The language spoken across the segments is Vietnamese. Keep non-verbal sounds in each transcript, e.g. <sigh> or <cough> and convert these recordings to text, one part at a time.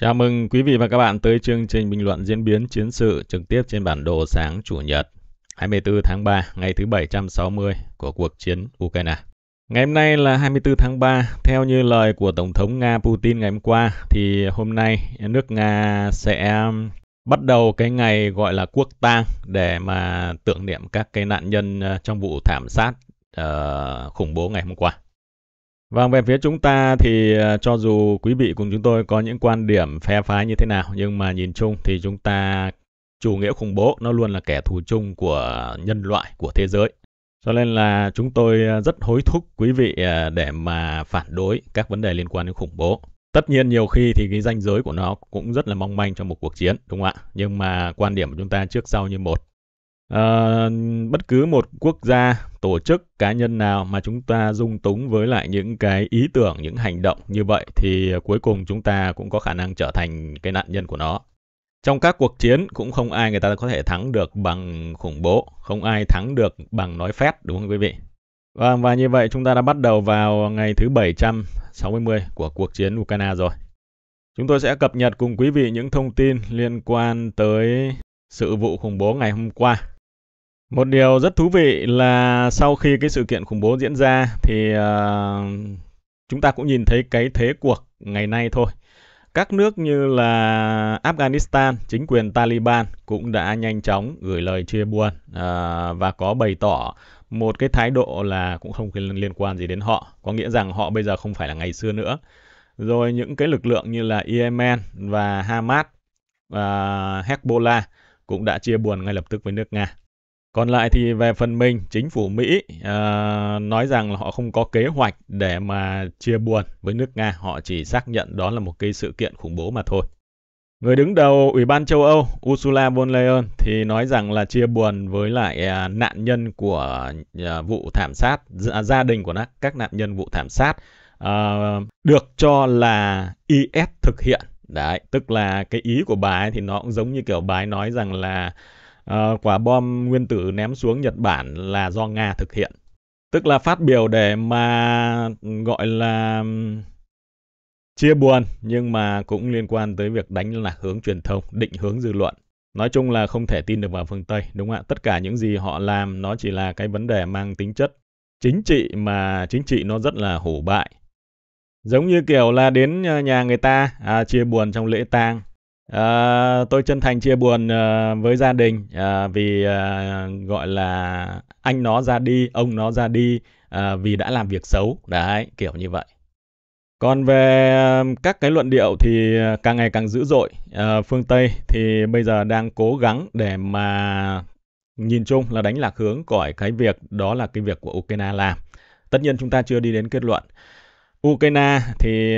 Chào mừng quý vị và các bạn tới chương trình bình luận diễn biến chiến sự trực tiếp trên bản đồ sáng Chủ nhật 24 tháng 3, ngày thứ 760 của cuộc chiến Ukraine. Ngày hôm nay là 24 tháng 3, theo như lời của Tổng thống Nga Putin ngày hôm qua, thì hôm nay nước Nga sẽ bắt đầu cái ngày gọi là quốc tang để mà tưởng niệm các cái nạn nhân ờ, trong vụ thảm sát uh, khủng bố ngày hôm qua. Vâng, về phía chúng ta thì à, cho dù quý vị cùng chúng tôi có những quan điểm phe phái như thế nào, nhưng mà nhìn chung thì chúng ta chủ nghĩa khủng bố nó luôn là kẻ thù chung của nhân loại, của thế giới. Cho nên là chúng tôi à, rất hối thúc quý vị à, để mà phản đối các vấn đề liên quan đến khủng bố. Tất nhiên nhiều khi thì cái ranh giới của nó cũng rất là mong manh trong một cuộc chiến, đúng không ạ? Nhưng mà quan điểm của chúng ta trước sau như một à, bất cứ một quốc gia tổ chức cá nhân nào mà chúng ta dung túng với lại những cái ý tưởng những hành động như vậy thì cuối cùng chúng ta cũng có khả năng trở thành cái nạn nhân của nó trong các cuộc chiến cũng không ai người ta có thể thắng được bằng khủng bố không ai thắng được bằng nói phép đúng không quý vị và, và như vậy chúng ta đã bắt đầu vào ngày thứ 760 của cuộc chiến Ukraine rồi. Chúng tôi sẽ cập nhật cùng quý vị những thông tin liên quan tới sự vụ khủng bố ngày hôm qua một điều rất thú vị là sau khi cái sự kiện khủng bố diễn ra thì uh, chúng ta cũng nhìn thấy cái thế cuộc ngày nay thôi. Các nước như là Afghanistan, chính quyền Taliban cũng đã nhanh chóng gửi lời chia buồn uh, và có bày tỏ một cái thái độ là cũng không liên quan gì đến họ. Có nghĩa rằng họ bây giờ không phải là ngày xưa nữa. Rồi những cái lực lượng như là Yemen và Hamas và ờ, Hezbollah cũng đã chia buồn ngay lập tức với nước Nga. Còn lại thì về phần mình, chính phủ Mỹ à, nói rằng là họ không có kế hoạch để mà chia buồn với nước Nga. Họ chỉ xác nhận đó là một cái sự kiện khủng bố mà thôi. Người đứng đầu Ủy ban châu Âu Ursula von Leyen thì nói rằng là chia buồn với lại à, nạn nhân của à, vụ thảm sát, à, gia đình của nó, các nạn nhân vụ thảm sát à, được cho là IS thực hiện. Đấy, tức là cái ý của bà ấy thì nó cũng giống như kiểu bà ấy nói rằng là Ờ, quả bom nguyên tử ném xuống Nhật Bản là do Nga thực hiện. Tức là phát biểu để mà gọi là chia buồn nhưng mà cũng liên quan tới việc đánh lạc hướng truyền thông, định hướng dư luận. Nói chung là không thể tin được vào phương Tây, đúng không ạ? Tất cả những gì họ làm nó chỉ là cái vấn đề mang tính chất chính trị mà chính trị nó rất là hủ bại. Giống như kiểu là đến ờ, nhà người ta à, chia buồn trong lễ tang À, tôi chân thành chia buồn à, với gia đình à, vì à, gọi là anh nó ra đi, ông nó ra đi à, vì đã làm việc xấu, đấy kiểu như vậy. Còn về các cái luận điệu thì càng ngày càng dữ dội. À, phương Tây thì bây giờ đang cố gắng để mà nhìn chung là đánh lạc hướng khỏi cái việc đó là cái việc của Ukraine làm. Tất nhiên chúng ta chưa đi đến kết luận. Ukraine thì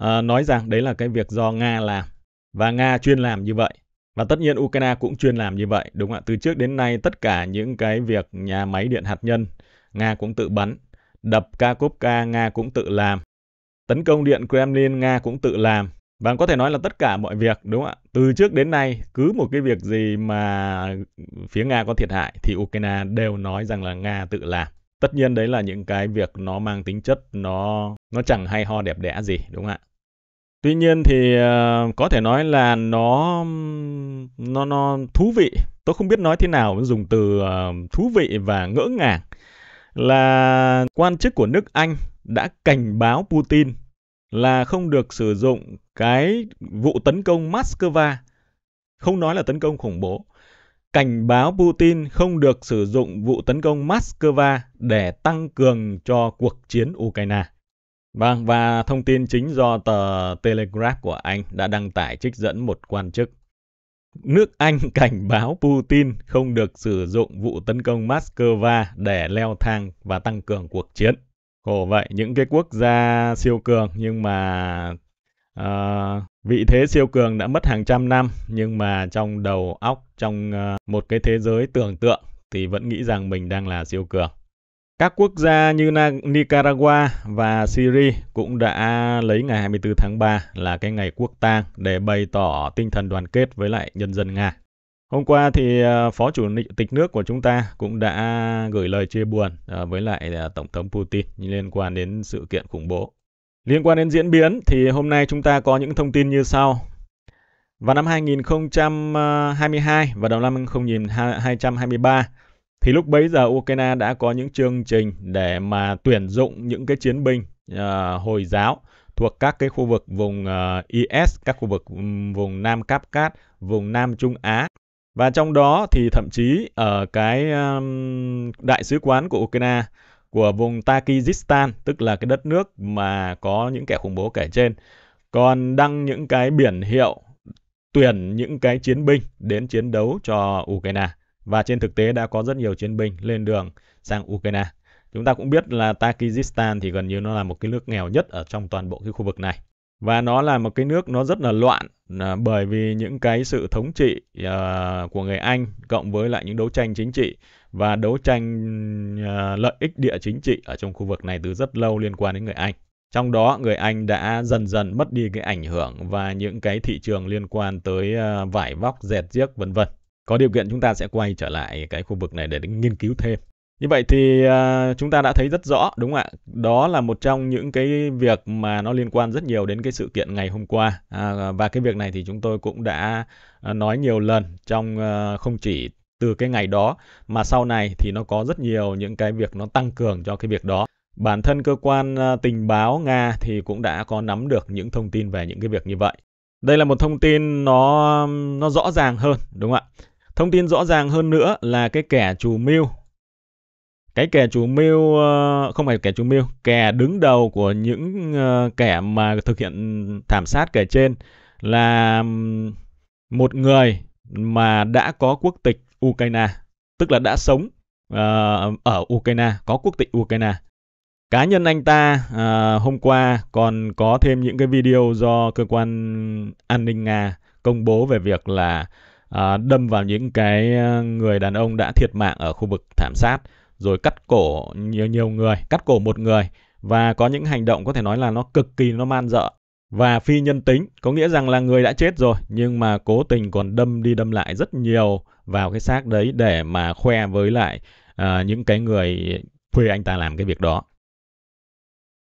à, nói rằng đấy là cái việc do Nga làm và Nga chuyên làm như vậy. Và tất nhiên Ukraine cũng chuyên làm như vậy, đúng không ạ. Từ trước đến nay tất cả những cái việc nhà máy điện hạt nhân, Nga cũng tự bắn. Đập Kakupka, Nga cũng tự làm. Tấn công điện Kremlin, Nga cũng tự làm. Và có thể nói là tất cả mọi việc, đúng không ạ? Từ trước đến nay, cứ một cái việc gì mà phía Nga có thiệt hại thì Ukraine đều nói rằng là Nga tự làm. Tất nhiên đấy là những cái việc nó mang tính chất nó nó chẳng hay ho đẹp đẽ gì, đúng không ạ? Tuy nhiên thì uh, có thể nói là nó nó nó thú vị. Tôi không biết nói thế nào dùng từ uh, thú vị và ngỡ ngàng là quan chức của nước Anh đã cảnh báo Putin là không được sử dụng cái vụ tấn công Moscow, không nói là tấn công khủng bố, cảnh báo Putin không được sử dụng vụ tấn công Moscow để tăng cường cho cuộc chiến Ukraine. Vâng, và thông tin chính do tờ Telegraph của Anh đã đăng tải trích dẫn một quan chức. Nước Anh <laughs> cảnh báo Putin không được sử dụng vụ tấn công Moscow để leo thang và tăng cường cuộc chiến. Khổ vậy, những cái quốc gia siêu cường nhưng mà uh, vị thế siêu cường đã mất hàng trăm năm nhưng mà trong đầu óc, trong uh, một cái thế giới tưởng tượng thì vẫn nghĩ rằng mình đang là siêu cường. Các quốc gia như Nicaragua và Syria cũng đã lấy ngày 24 tháng 3 là cái ngày quốc tang để bày tỏ tinh thần đoàn kết với lại nhân dân Nga. Hôm qua thì ờ, Phó Chủ tịch nước của chúng ta cũng đã gửi lời chia buồn ờ, với lại ờ, Tổng thống Putin liên quan đến sự kiện khủng bố. Liên quan đến diễn biến thì hôm nay chúng ta có những thông tin như sau. Vào năm 2022 và đầu năm 2023, thì lúc bấy giờ Ukraine đã có những chương trình để mà tuyển dụng những cái chiến binh uh, Hồi giáo thuộc các cái khu vực vùng uh, ờ, IS, các khu vực vùng Nam Cáp Cát, vùng Nam Trung Á. Và trong đó thì thậm chí ở cái um, đại sứ quán của Ukraine của vùng Tajikistan tức là cái đất nước mà có những kẻ khủng bố kể trên, còn đăng những cái biển hiệu tuyển những cái chiến binh đến chiến đấu cho Ukraine. Và trên thực tế đã có rất nhiều chiến binh lên đường sang Ukraine. Chúng ta cũng biết là Tajikistan thì gần như nó là một cái nước nghèo nhất ở trong toàn bộ cái khu vực này. Và nó là một cái nước nó rất là loạn à, bởi vì những cái sự thống trị à, của người Anh cộng với lại những đấu tranh chính trị và đấu tranh à, lợi ích địa chính trị ở trong khu vực này từ rất lâu liên quan đến người Anh. Trong đó người Anh đã dần dần mất đi cái ảnh hưởng và những cái thị trường liên quan tới vải vóc, dệt giếc vân vân. Có điều kiện chúng ta sẽ quay trở lại cái khu vực này để nghiên cứu thêm. Như vậy thì à, chúng ta đã thấy rất rõ đúng không ạ? Đó là một trong những cái việc mà nó liên quan rất nhiều đến cái sự kiện ngày hôm qua. À, và cái việc này thì chúng tôi cũng đã à, nói nhiều lần trong không chỉ từ cái ngày đó mà sau này thì nó có rất nhiều những cái việc nó tăng cường cho cái việc đó. Bản thân cơ quan tình báo Nga thì cũng đã có nắm được những thông tin về những cái việc như vậy. Đây là một thông tin nó nó rõ ràng hơn đúng không ạ? Thông tin rõ ràng hơn nữa là cái kẻ chủ mưu. Cái kẻ chủ mưu, ờ, không phải kẻ chủ mưu, kẻ đứng đầu của những ờ, kẻ mà thực hiện thảm sát kể trên là một người mà đã có quốc tịch Ukraine, tức là đã sống ờ, ở Ukraine, có quốc tịch Ukraine. Cá nhân anh ta hôm qua còn có thêm những cái video do cơ quan an ninh Nga công bố về việc là À, đâm vào những cái ờ, người đàn ông đã thiệt mạng ở khu vực thảm sát rồi cắt cổ nhiều nhiều người, cắt cổ một người và có những hành động có thể nói là nó cực kỳ nó man dợ và phi nhân tính, có nghĩa rằng là người đã chết rồi nhưng mà cố tình còn đâm đi đâm lại rất nhiều vào cái xác đấy để mà khoe với lại à, những cái người thuê anh ta làm cái việc đó.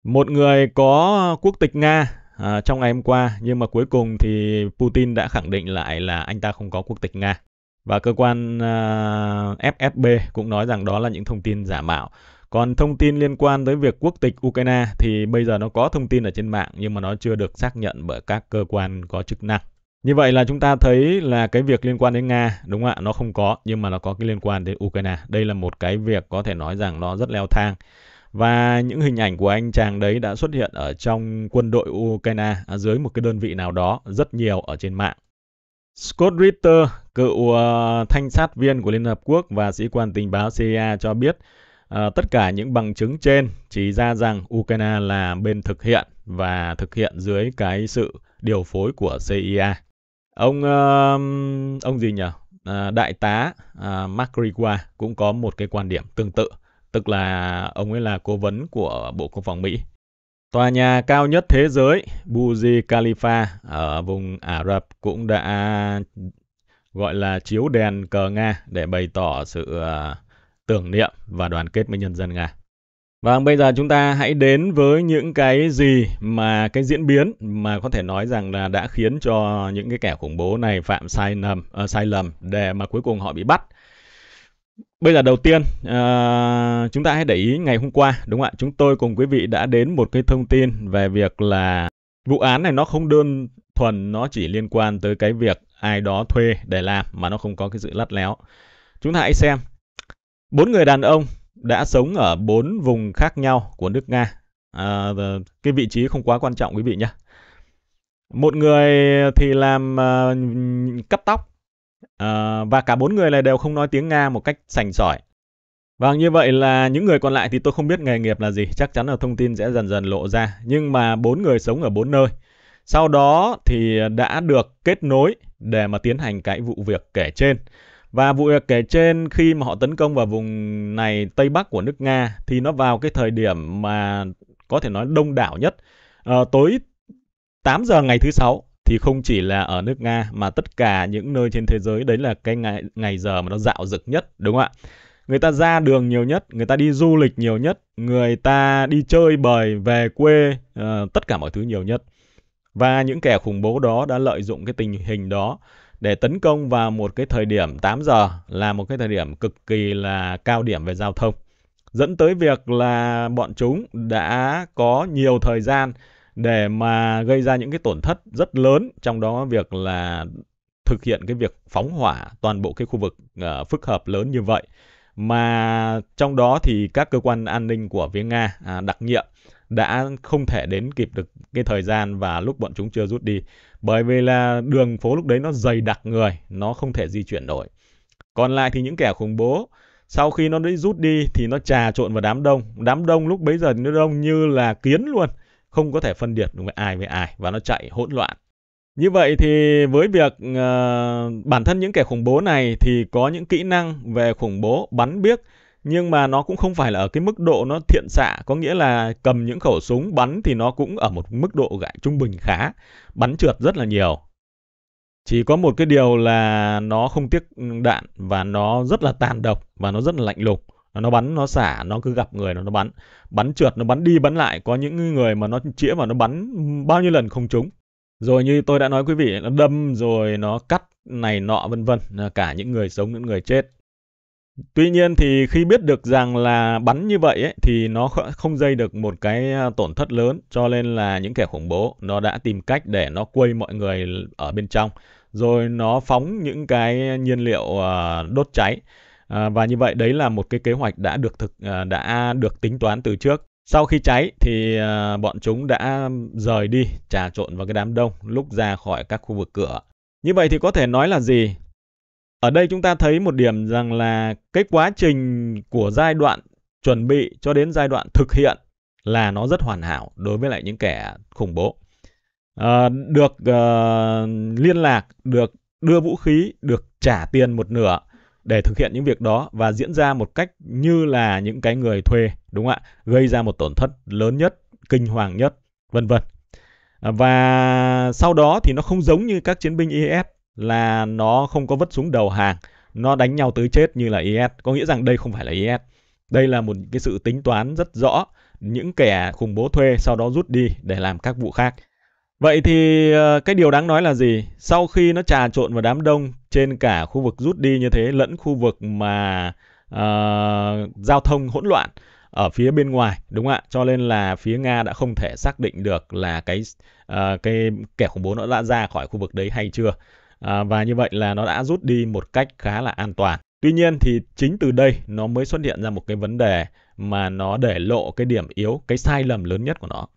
Một người có quốc tịch Nga à, trong ngày hôm qua nhưng mà cuối cùng thì Putin đã khẳng định lại là anh ta không có quốc tịch Nga và cơ quan à, ờ, FSB cũng nói rằng đó là những thông tin giả mạo. Còn thông tin liên quan tới việc quốc tịch Ukraine thì bây giờ nó có thông tin ở trên mạng nhưng mà nó chưa được xác nhận bởi các cơ quan có chức năng. Như vậy là chúng ta thấy là cái việc liên quan đến Nga, đúng không ạ, nó không có nhưng mà nó có cái liên quan đến Ukraine. Đây là một cái việc có thể nói rằng nó rất leo thang. Và những hình ảnh của anh chàng đấy đã xuất hiện ở trong quân đội Ukraine à, dưới một cái đơn vị nào đó rất nhiều ở trên mạng. Scott Ritter, cựu ờ, thanh sát viên của Liên Hợp Quốc và sĩ quan tình báo CIA cho biết ờ, tất cả những bằng chứng trên chỉ ra rằng Ukraine là bên thực hiện và thực hiện dưới cái sự điều phối của CIA. Ông ờ, ông gì nhỉ? đại tá uh, Macriwa cũng có một cái quan điểm tương tự tức là ông ấy là cố vấn của Bộ Quốc phòng Mỹ. Tòa nhà cao nhất thế giới Burj Khalifa ở vùng Ả Rập cũng đã gọi là chiếu đèn cờ Nga để bày tỏ sự ờ, tưởng niệm và đoàn kết với nhân dân Nga. Và vâng, bây giờ chúng ta hãy đến với những cái gì mà cái diễn biến mà có thể nói rằng là đã khiến cho những cái kẻ khủng bố này phạm sai lầm uh, ờ, sai lầm để mà cuối cùng họ bị bắt Bây giờ đầu tiên uh, chúng ta hãy để ý ngày hôm qua đúng không ạ? Chúng tôi cùng quý vị đã đến một cái thông tin về việc là vụ án này nó không đơn thuần nó chỉ liên quan tới cái việc ai đó thuê để làm mà nó không có cái sự lắt léo. Chúng ta hãy xem. Bốn người đàn ông đã sống ở bốn vùng khác nhau của nước Nga. uh, cái vị trí không quá quan trọng quý vị nhé. Một người thì làm uh, cắt tóc À, và cả bốn người này đều không nói tiếng Nga một cách sành sỏi. và vâng, như vậy là những người còn lại thì tôi không biết nghề nghiệp là gì, chắc chắn là thông tin sẽ dần dần lộ ra. Nhưng mà bốn người sống ở bốn nơi. Sau đó thì đã được kết nối để mà tiến hành cái vụ việc kể trên. Và vụ việc kể trên khi mà họ tấn công vào vùng này Tây Bắc của nước Nga thì nó vào cái thời điểm mà có thể nói đông đảo nhất. À, tối 8 giờ ngày thứ sáu thì không chỉ là ở nước Nga mà tất cả những nơi trên thế giới đấy là cái ngày ngày giờ mà nó dạo dực nhất đúng không ạ? Người ta ra đường nhiều nhất, người ta đi du lịch nhiều nhất, người ta đi chơi bời về quê uh, tất cả mọi thứ nhiều nhất. Và những kẻ khủng bố đó đã lợi dụng cái tình hình đó để tấn công vào một cái thời điểm 8 giờ là một cái thời điểm cực kỳ là cao điểm về giao thông. Dẫn tới việc là bọn chúng đã có nhiều thời gian để mà gây ra những cái tổn thất rất lớn trong đó việc là thực hiện cái việc phóng hỏa toàn bộ cái khu vực uh, phức hợp lớn như vậy mà trong đó thì các cơ quan an ninh của phía Nga à, đặc nhiệm đã không thể đến kịp được cái thời gian và lúc bọn chúng chưa rút đi bởi vì là đường phố lúc đấy nó dày đặc người nó không thể di chuyển nổi còn lại thì những kẻ khủng bố sau khi nó đã rút đi thì nó trà trộn vào đám đông đám đông lúc bấy giờ nó đông như là kiến luôn không có thể phân biệt được với ai với ai và nó chạy hỗn loạn. Như vậy thì với việc uh, bản thân những kẻ khủng bố này thì có những kỹ năng về khủng bố bắn biết nhưng mà nó cũng không phải là ở cái mức độ nó thiện xạ có nghĩa là cầm những khẩu súng bắn thì nó cũng ở một mức độ gãy trung bình khá bắn trượt rất là nhiều chỉ có một cái điều là nó không tiếc đạn và nó rất là tàn độc và nó rất là lạnh lùng nó bắn nó xả nó cứ gặp người nó nó bắn bắn trượt nó bắn đi bắn lại có những người mà nó chĩa vào nó bắn bao nhiêu lần không trúng rồi như tôi đã nói quý vị nó đâm rồi nó cắt này nọ vân vân cả những người sống những người chết tuy nhiên thì khi biết được rằng là bắn như vậy ấy, thì nó không dây được một cái à, tổn thất lớn cho nên là những kẻ khủng bố nó đã tìm cách để nó quây mọi người ở bên trong rồi nó phóng những cái nhiên liệu à, đốt cháy À, và như vậy đấy là một cái kế hoạch đã được thực à, đã được tính toán từ trước. Sau khi cháy thì à, bọn chúng đã rời đi, trà trộn vào cái đám đông lúc ra khỏi các khu vực cửa. Như vậy thì có thể nói là gì? Ở đây chúng ta thấy một điểm rằng là cái quá trình của giai đoạn chuẩn bị cho đến giai đoạn thực hiện là nó rất hoàn hảo đối với lại những kẻ khủng bố. À, được uh, liên lạc, được đưa vũ khí, được trả tiền một nửa để thực hiện những việc đó và diễn ra một cách như là những cái người thuê đúng không ạ gây ra một tổn thất lớn nhất kinh hoàng nhất vân vân à, và sau đó thì nó không giống như các chiến binh IS là nó không có vứt xuống đầu hàng nó đánh nhau tới chết như là IS có nghĩa rằng đây không phải là IS đây là một cái sự tính toán rất rõ những kẻ khủng bố thuê sau đó rút đi để làm các vụ khác Vậy thì ờ, cái điều đáng nói là gì? Sau khi nó trà trộn vào đám đông trên cả khu vực rút đi như thế lẫn khu vực mà uh, giao thông hỗn loạn ở phía bên ngoài đúng không ạ? Cho nên là phía Nga đã không thể xác định được là cái uh, cái kẻ khủng bố nó đã ra khỏi khu vực đấy hay chưa. Uh, và như vậy là nó đã rút đi một cách khá là an toàn. Tuy nhiên thì chính từ đây nó mới xuất hiện ra một cái vấn đề mà nó để lộ cái điểm yếu, cái sai lầm lớn nhất của nó.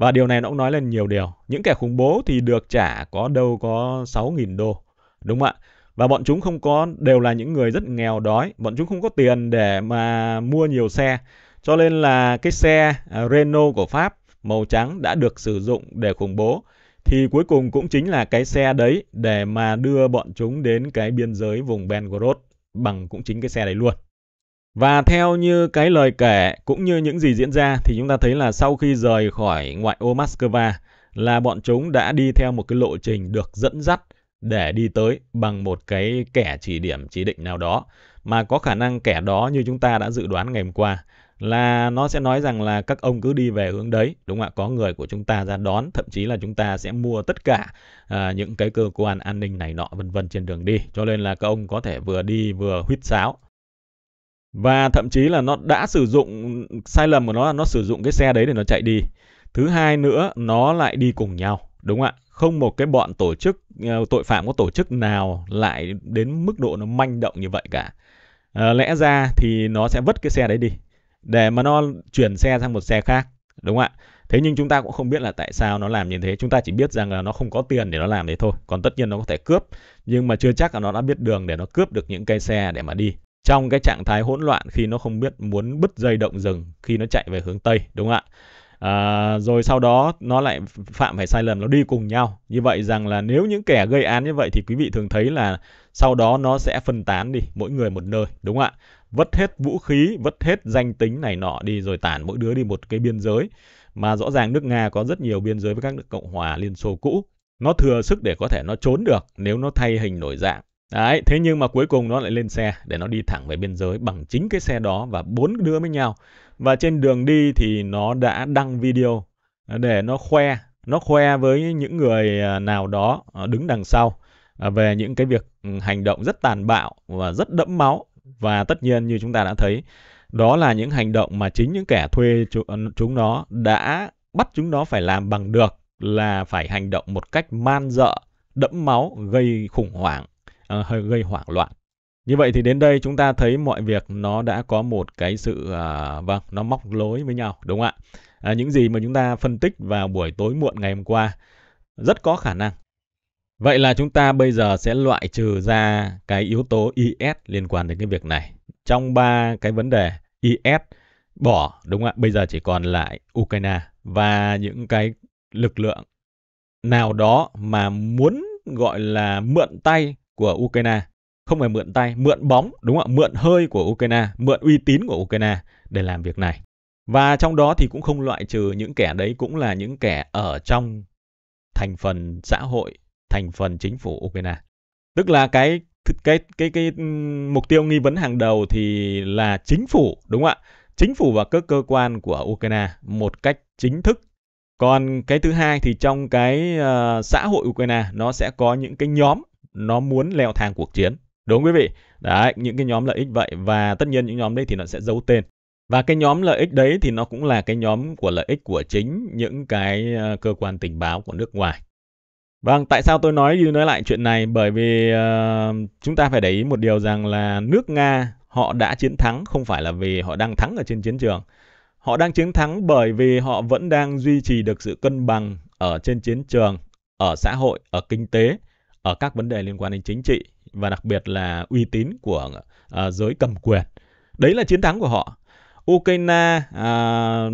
Và điều này nó cũng nói lên nhiều điều. Những kẻ khủng bố thì được trả có đâu có 6.000 đô. Đúng không ạ? Và bọn chúng không có đều là những người rất nghèo đói. Bọn chúng không có tiền để mà mua nhiều xe. Cho nên là cái xe à, Renault của Pháp màu trắng đã được sử dụng để khủng bố. Thì cuối cùng cũng chính là cái xe đấy để mà đưa bọn chúng đến cái biên giới vùng Ben Gorod bằng cũng chính cái xe đấy luôn. Và theo như cái lời kể cũng như những gì diễn ra thì chúng ta thấy là sau khi rời khỏi ngoại ô Moscow là bọn chúng đã đi theo một cái lộ trình được dẫn dắt để đi tới bằng một cái kẻ chỉ điểm chỉ định nào đó mà có khả năng kẻ đó như chúng ta đã dự đoán ngày hôm qua là nó sẽ nói rằng là các ông cứ đi về hướng đấy đúng không ạ có người của chúng ta ra đón thậm chí là chúng ta sẽ mua tất cả à, những cái cơ quan an ninh này nọ vân vân trên đường đi cho nên là các ông có thể vừa đi vừa huýt sáo và thậm chí là nó đã sử dụng sai lầm của nó là nó sử dụng cái xe đấy để nó chạy đi thứ hai nữa nó lại đi cùng nhau đúng không ạ không một cái bọn tổ chức ờ, tội phạm có tổ chức nào lại đến mức độ nó manh động như vậy cả à, lẽ ra thì nó sẽ vứt cái xe đấy đi để mà nó chuyển xe sang một xe khác đúng không ạ thế nhưng chúng ta cũng không biết là tại sao nó làm như thế chúng ta chỉ biết rằng là nó không có tiền để nó làm đấy thôi còn tất nhiên nó có thể cướp nhưng mà chưa chắc là nó đã biết đường để nó cướp được những cái xe để mà đi trong cái trạng thái hỗn loạn khi nó không biết muốn bứt dây động rừng khi nó chạy về hướng tây đúng không ạ à, rồi sau đó nó lại phạm phải sai lầm nó đi cùng nhau như vậy rằng là nếu những kẻ gây án như vậy thì quý vị thường thấy là sau đó nó sẽ phân tán đi mỗi người một nơi đúng không ạ vất hết vũ khí vất hết danh tính này nọ đi rồi tản mỗi đứa đi một cái biên giới mà rõ ràng nước nga có rất nhiều biên giới với các nước cộng hòa liên xô cũ nó thừa sức để có thể nó trốn được nếu nó thay hình đổi dạng Đấy, thế nhưng mà cuối cùng nó lại lên xe để nó đi thẳng về biên giới bằng chính cái xe đó và bốn đứa với nhau. Và trên đường đi thì nó đã đăng video để nó khoe, nó khoe với những người à, nào đó à, đứng đằng sau à, về những cái việc ừ, hành động rất tàn bạo và rất đẫm máu. Và tất nhiên như chúng ta đã thấy, đó là những hành động mà chính những kẻ thuê chúng nó đã bắt chúng nó phải làm bằng được là phải hành động một cách man dợ, đẫm máu, gây khủng hoảng Ờ, hơi gây hoảng loạn. Như vậy thì đến đây chúng ta thấy mọi việc nó đã có một cái sự à, vâng nó móc lối với nhau đúng không ạ? À, những gì mà chúng ta phân tích vào buổi tối muộn ngày hôm qua rất có khả năng. Vậy là chúng ta bây giờ sẽ loại trừ ra cái yếu tố IS liên quan đến cái việc này. Trong ba cái vấn đề IS bỏ đúng không ạ? Bây giờ chỉ còn lại Ukraine và những cái lực lượng nào đó mà muốn gọi là mượn tay của Ukraine không phải mượn tay, mượn bóng, đúng không ạ? Mượn hơi của Ukraine, mượn uy tín của Ukraine để làm việc này. Và trong đó thì cũng không loại trừ những kẻ đấy cũng là những kẻ ở trong thành phần xã hội, thành phần chính phủ Ukraine. Tức là cái cái cái cái mục tiêu nghi vấn hàng đầu thì là chính phủ, đúng không ạ? Chính phủ và các cơ quan của Ukraine một cách chính thức. Còn cái thứ hai thì trong cái uh, xã hội Ukraine nó sẽ có những cái nhóm nó muốn leo thang cuộc chiến. Đúng không quý vị? Đấy, những cái nhóm lợi ích vậy và tất nhiên những nhóm đấy thì nó sẽ giấu tên. Và cái nhóm lợi ích đấy thì nó cũng là cái nhóm của lợi ích của chính những cái ờ, cơ quan tình báo của nước ngoài. Vâng, tại sao tôi nói đi nói lại chuyện này? Bởi vì uh, chúng ta phải để ý một điều rằng là nước Nga họ đã chiến thắng không phải là vì họ đang thắng ở trên chiến trường. Họ đang chiến thắng bởi vì họ vẫn đang duy trì được sự cân bằng ở trên chiến trường, ở xã hội, ở kinh tế ở các vấn đề liên quan đến chính trị và đặc biệt là uy tín của uh, giới cầm quyền. Đấy là chiến thắng của họ. Ukraine à,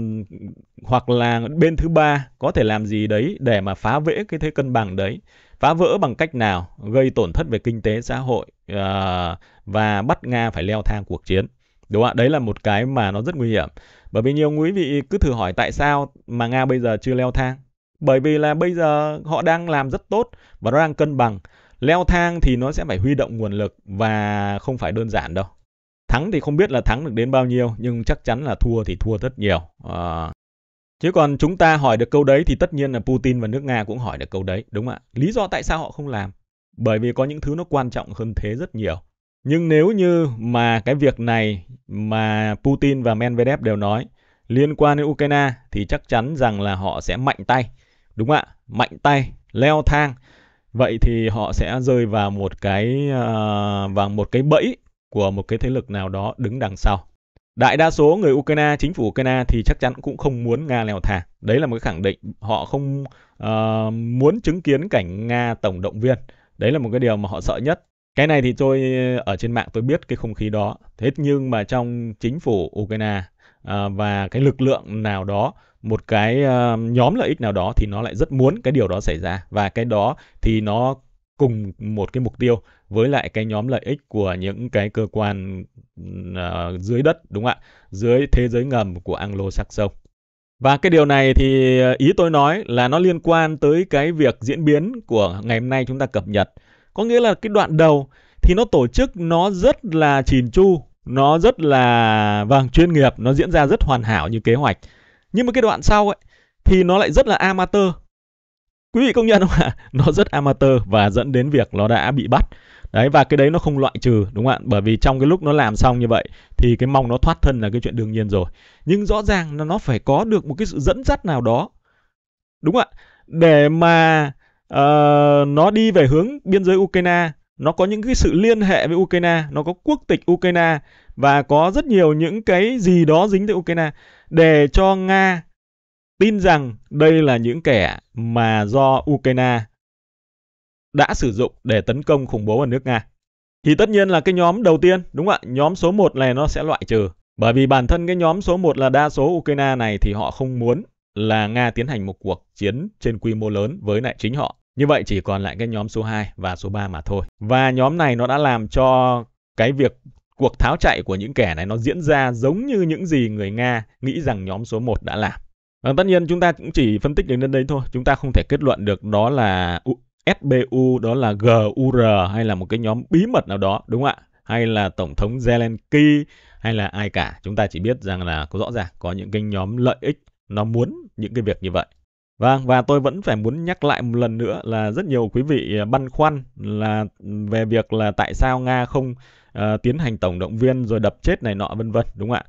hoặc là bên thứ ba có thể làm gì đấy để mà phá vỡ cái thế cân bằng đấy. Phá vỡ bằng cách nào gây tổn thất về kinh tế xã hội à, và bắt Nga phải leo thang cuộc chiến. Đúng không ạ? Đấy là một cái mà nó rất nguy hiểm. Bởi vì nhiều quý vị cứ thử hỏi tại sao mà Nga bây giờ chưa leo thang. Bởi vì là bây giờ họ đang làm rất tốt và nó đang cân bằng. Leo thang thì nó sẽ phải huy động nguồn lực và không phải đơn giản đâu. Thắng thì không biết là thắng được đến bao nhiêu nhưng chắc chắn là thua thì thua rất nhiều. À, Chứ còn chúng ta hỏi được câu đấy thì tất nhiên là Putin và nước Nga cũng hỏi được câu đấy, đúng không ạ? Lý do tại sao họ không làm? Bởi vì có những thứ nó quan trọng hơn thế rất nhiều. Nhưng nếu như mà cái việc này mà Putin và Medvedev đều nói liên quan đến Ukraine thì chắc chắn rằng là họ sẽ mạnh tay. Đúng không ạ, mạnh tay, leo thang. Vậy thì họ sẽ rơi vào một cái uh, vào một cái bẫy của một cái thế lực nào đó đứng đằng sau. Đại đa số người Ukraine, chính phủ Ukraine thì chắc chắn cũng không muốn Nga leo thang. Đấy là một cái khẳng định. Họ không uh, muốn chứng kiến cảnh Nga tổng động viên. Đấy là một cái điều mà họ sợ nhất. Cái này thì tôi à, ở trên mạng tôi biết cái không khí đó. Thế nhưng mà trong chính phủ Ukraine Ờ, và cái lực lượng nào đó một cái ờ, nhóm lợi ích nào đó thì nó lại rất muốn cái điều đó xảy ra và cái đó thì nó cùng một cái mục tiêu với lại cái nhóm lợi ích của những cái cơ quan ờ, dưới đất đúng không ạ dưới thế giới ngầm của Anglo-Saxon và cái điều này thì ý tôi nói là nó liên quan tới cái việc diễn biến của ngày hôm nay chúng ta cập nhật có nghĩa là cái đoạn đầu thì nó tổ chức nó rất là chỉn chu nó rất là vâng chuyên nghiệp nó diễn ra rất hoàn hảo như kế hoạch nhưng mà cái đoạn sau ấy thì nó lại rất là amateur quý vị công nhận không ạ <laughs> nó rất amateur và dẫn đến việc nó đã bị bắt đấy và cái đấy nó không loại trừ đúng không ạ bởi vì trong cái lúc nó làm xong như vậy thì cái mong nó thoát thân là cái chuyện đương nhiên rồi nhưng rõ ràng là nó phải có được một cái sự dẫn dắt nào đó đúng không ạ để mà uh, nó đi về hướng biên giới ukraine nó có những cái sự liên hệ với Ukraine, nó có quốc tịch Ukraine và có rất nhiều những cái gì đó dính tới Ukraine để cho Nga tin rằng đây là những kẻ mà do Ukraine đã sử dụng để tấn công khủng bố vào nước Nga. Thì tất nhiên là cái nhóm đầu tiên, đúng không ạ? Nhóm số 1 này nó sẽ loại trừ. Bởi vì bản thân cái nhóm số 1 là đa số Ukraine này thì họ không muốn là Nga tiến hành một cuộc chiến trên quy mô lớn với lại chính họ. Như vậy chỉ còn lại cái nhóm số 2 và số 3 mà thôi. Và nhóm này nó đã làm cho cái việc cuộc tháo chạy của những kẻ này nó diễn ra giống như những gì người Nga nghĩ rằng nhóm số 1 đã làm. và ờ, tất nhiên chúng ta cũng chỉ phân tích đến đây thôi, chúng ta không thể kết luận được đó là SBU, đó là GUR hay là một cái nhóm bí mật nào đó, đúng không ạ? Hay là Tổng thống Zelensky hay là ai cả. Chúng ta chỉ biết rằng là có rõ ràng có những cái nhóm lợi ích nó muốn những cái việc như vậy. Vâng, và tôi vẫn phải muốn nhắc lại một lần nữa là rất nhiều quý vị à, băn khoăn là về việc là tại sao Nga không uh, tiến hành tổng động viên rồi đập chết này nọ vân vân, đúng không